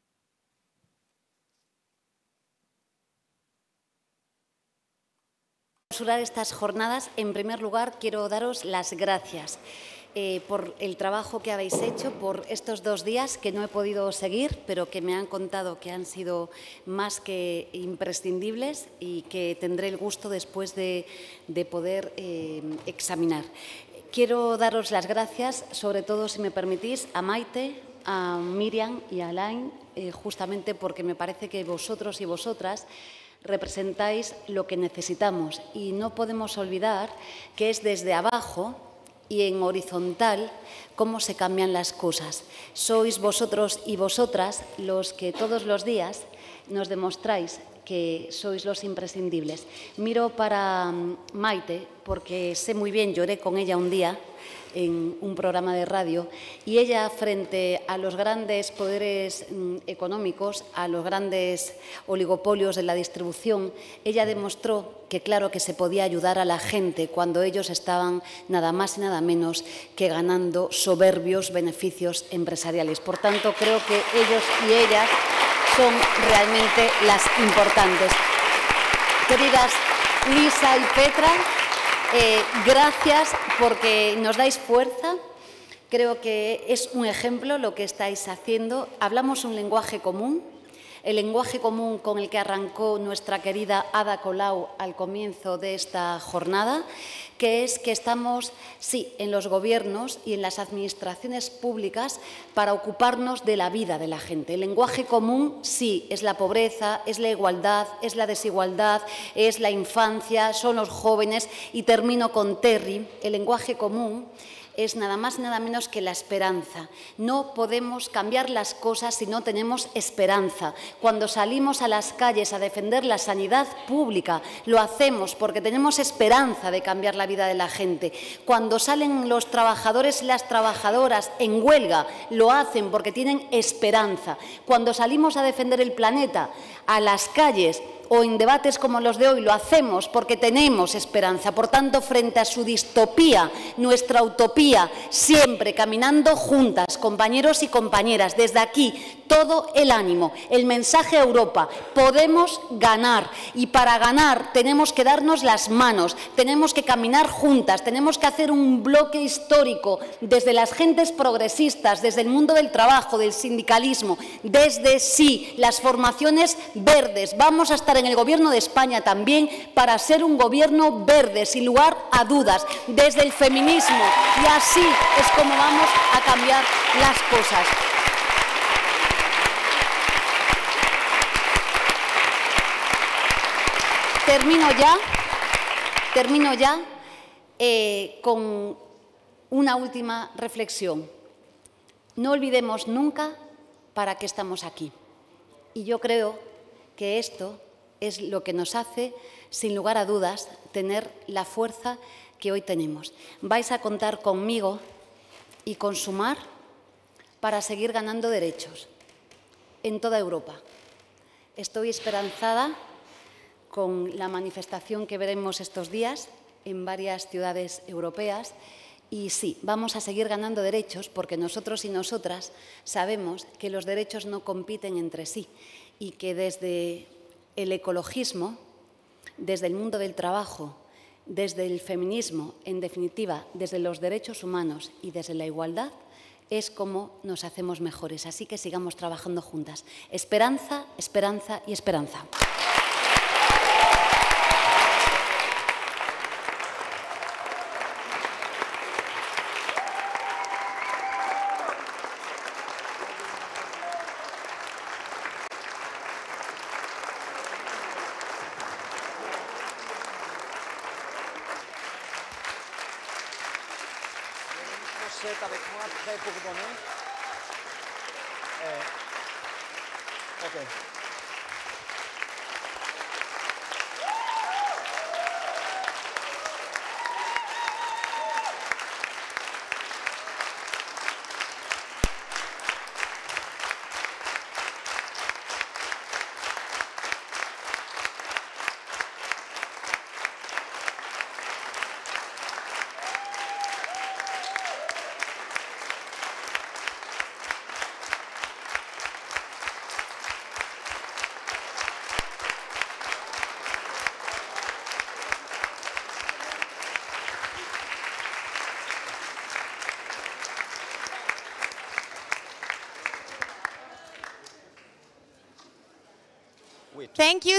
clausurar estas jornadas, en primer lugar quiero daros las gracias eh, por el trabajo que habéis hecho, por estos dos días que no he podido seguir, pero que me han contado que han sido más que imprescindibles y que tendré el gusto después de, poder eh, examinar. Quiero daros las gracias, sobre todo, si me permitís, a Maite, a Miriam y a Alain, eh, justamente porque me parece que vosotros y vosotras representáis lo que necesitamos y no podemos olvidar que es desde abajo y en horizontal cómo se cambian las cosas. Sois vosotros y vosotras los que todos los días nos demostráis que sois los imprescindibles. Miro para mm, Maite porque sé muy bien, lloré con ella un día en un programa de radio y ella frente a los grandes poderes mm, económicos, a los grandes oligopolios de la distribución, ella demostró que claro que se podía ayudar a la gente cuando ellos estaban nada más y nada menos que ganando soberbios beneficios empresariales. Por tanto, creo que ellos y ellas son realmente las importantes. Queridas Lisa y Petra, eh, gracias porque nos dais fuerza. Creo que es un ejemplo lo que estáis haciendo. Hablamos un lenguaje común, el lenguaje común con el que arrancó nuestra querida Ada Colau al comienzo de esta jornada que es que estamos, sí, en los gobiernos y en las administraciones públicas para ocuparnos de la vida de la gente. El lenguaje común, sí, es la pobreza, es la igualdad, es la desigualdad, es la infancia, son los jóvenes. Y termino con Terry, el lenguaje común es nada más nada menos que la esperanza. No podemos cambiar las cosas si no tenemos esperanza. Cuando salimos a las calles a defender la sanidad pública, lo hacemos porque tenemos esperanza de cambiar la vida de la gente. Cuando salen los trabajadores y las trabajadoras en huelga, lo hacen porque tienen esperanza. Cuando salimos a defender el planeta, a las calles, o en debates como los de hoy lo hacemos porque tenemos esperanza. Por tanto, frente a su distopía, nuestra utopía, siempre caminando juntas, compañeros y compañeras, desde aquí, todo el ánimo, el mensaje a Europa, podemos ganar y para ganar tenemos que darnos las manos, tenemos que caminar juntas, tenemos que hacer un bloque histórico desde las gentes progresistas, desde el mundo del trabajo, del sindicalismo, desde sí, las formaciones verdes. Vamos a estar en el Gobierno de España también para ser un gobierno verde, sin lugar a dudas, desde el feminismo. Y así es como vamos a cambiar las cosas. Termino ya, termino ya eh, con una última reflexión. No olvidemos nunca para qué estamos aquí. Y yo creo que esto es lo que nos hace, sin lugar a dudas, tener la fuerza que hoy tenemos. Vais a contar conmigo y con Sumar para seguir ganando derechos en toda Europa. Estoy esperanzada con la manifestación que veremos estos días en varias ciudades europeas. Y sí, vamos a seguir ganando derechos porque nosotros y nosotras sabemos que los derechos no compiten entre sí y que desde el ecologismo desde el mundo del trabajo, desde el feminismo, en definitiva, desde los derechos humanos y desde la igualdad, es como nos hacemos mejores. Así que sigamos trabajando juntas. Esperanza, esperanza y esperanza.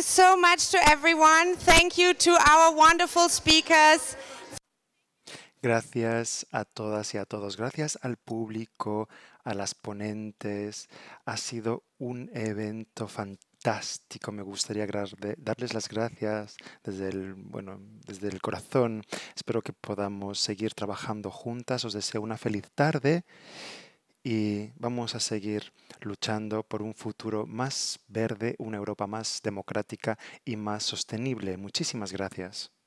so much wonderful speakers. Gracias a todas y a todos. Gracias al público, a las ponentes. Ha sido un evento fantástico. Me gustaría darles las gracias desde el, bueno, desde el corazón. Espero que podamos seguir trabajando juntas. Os deseo una feliz tarde y vamos a seguir luchando por un futuro más verde, una Europa más democrática y más sostenible. Muchísimas gracias.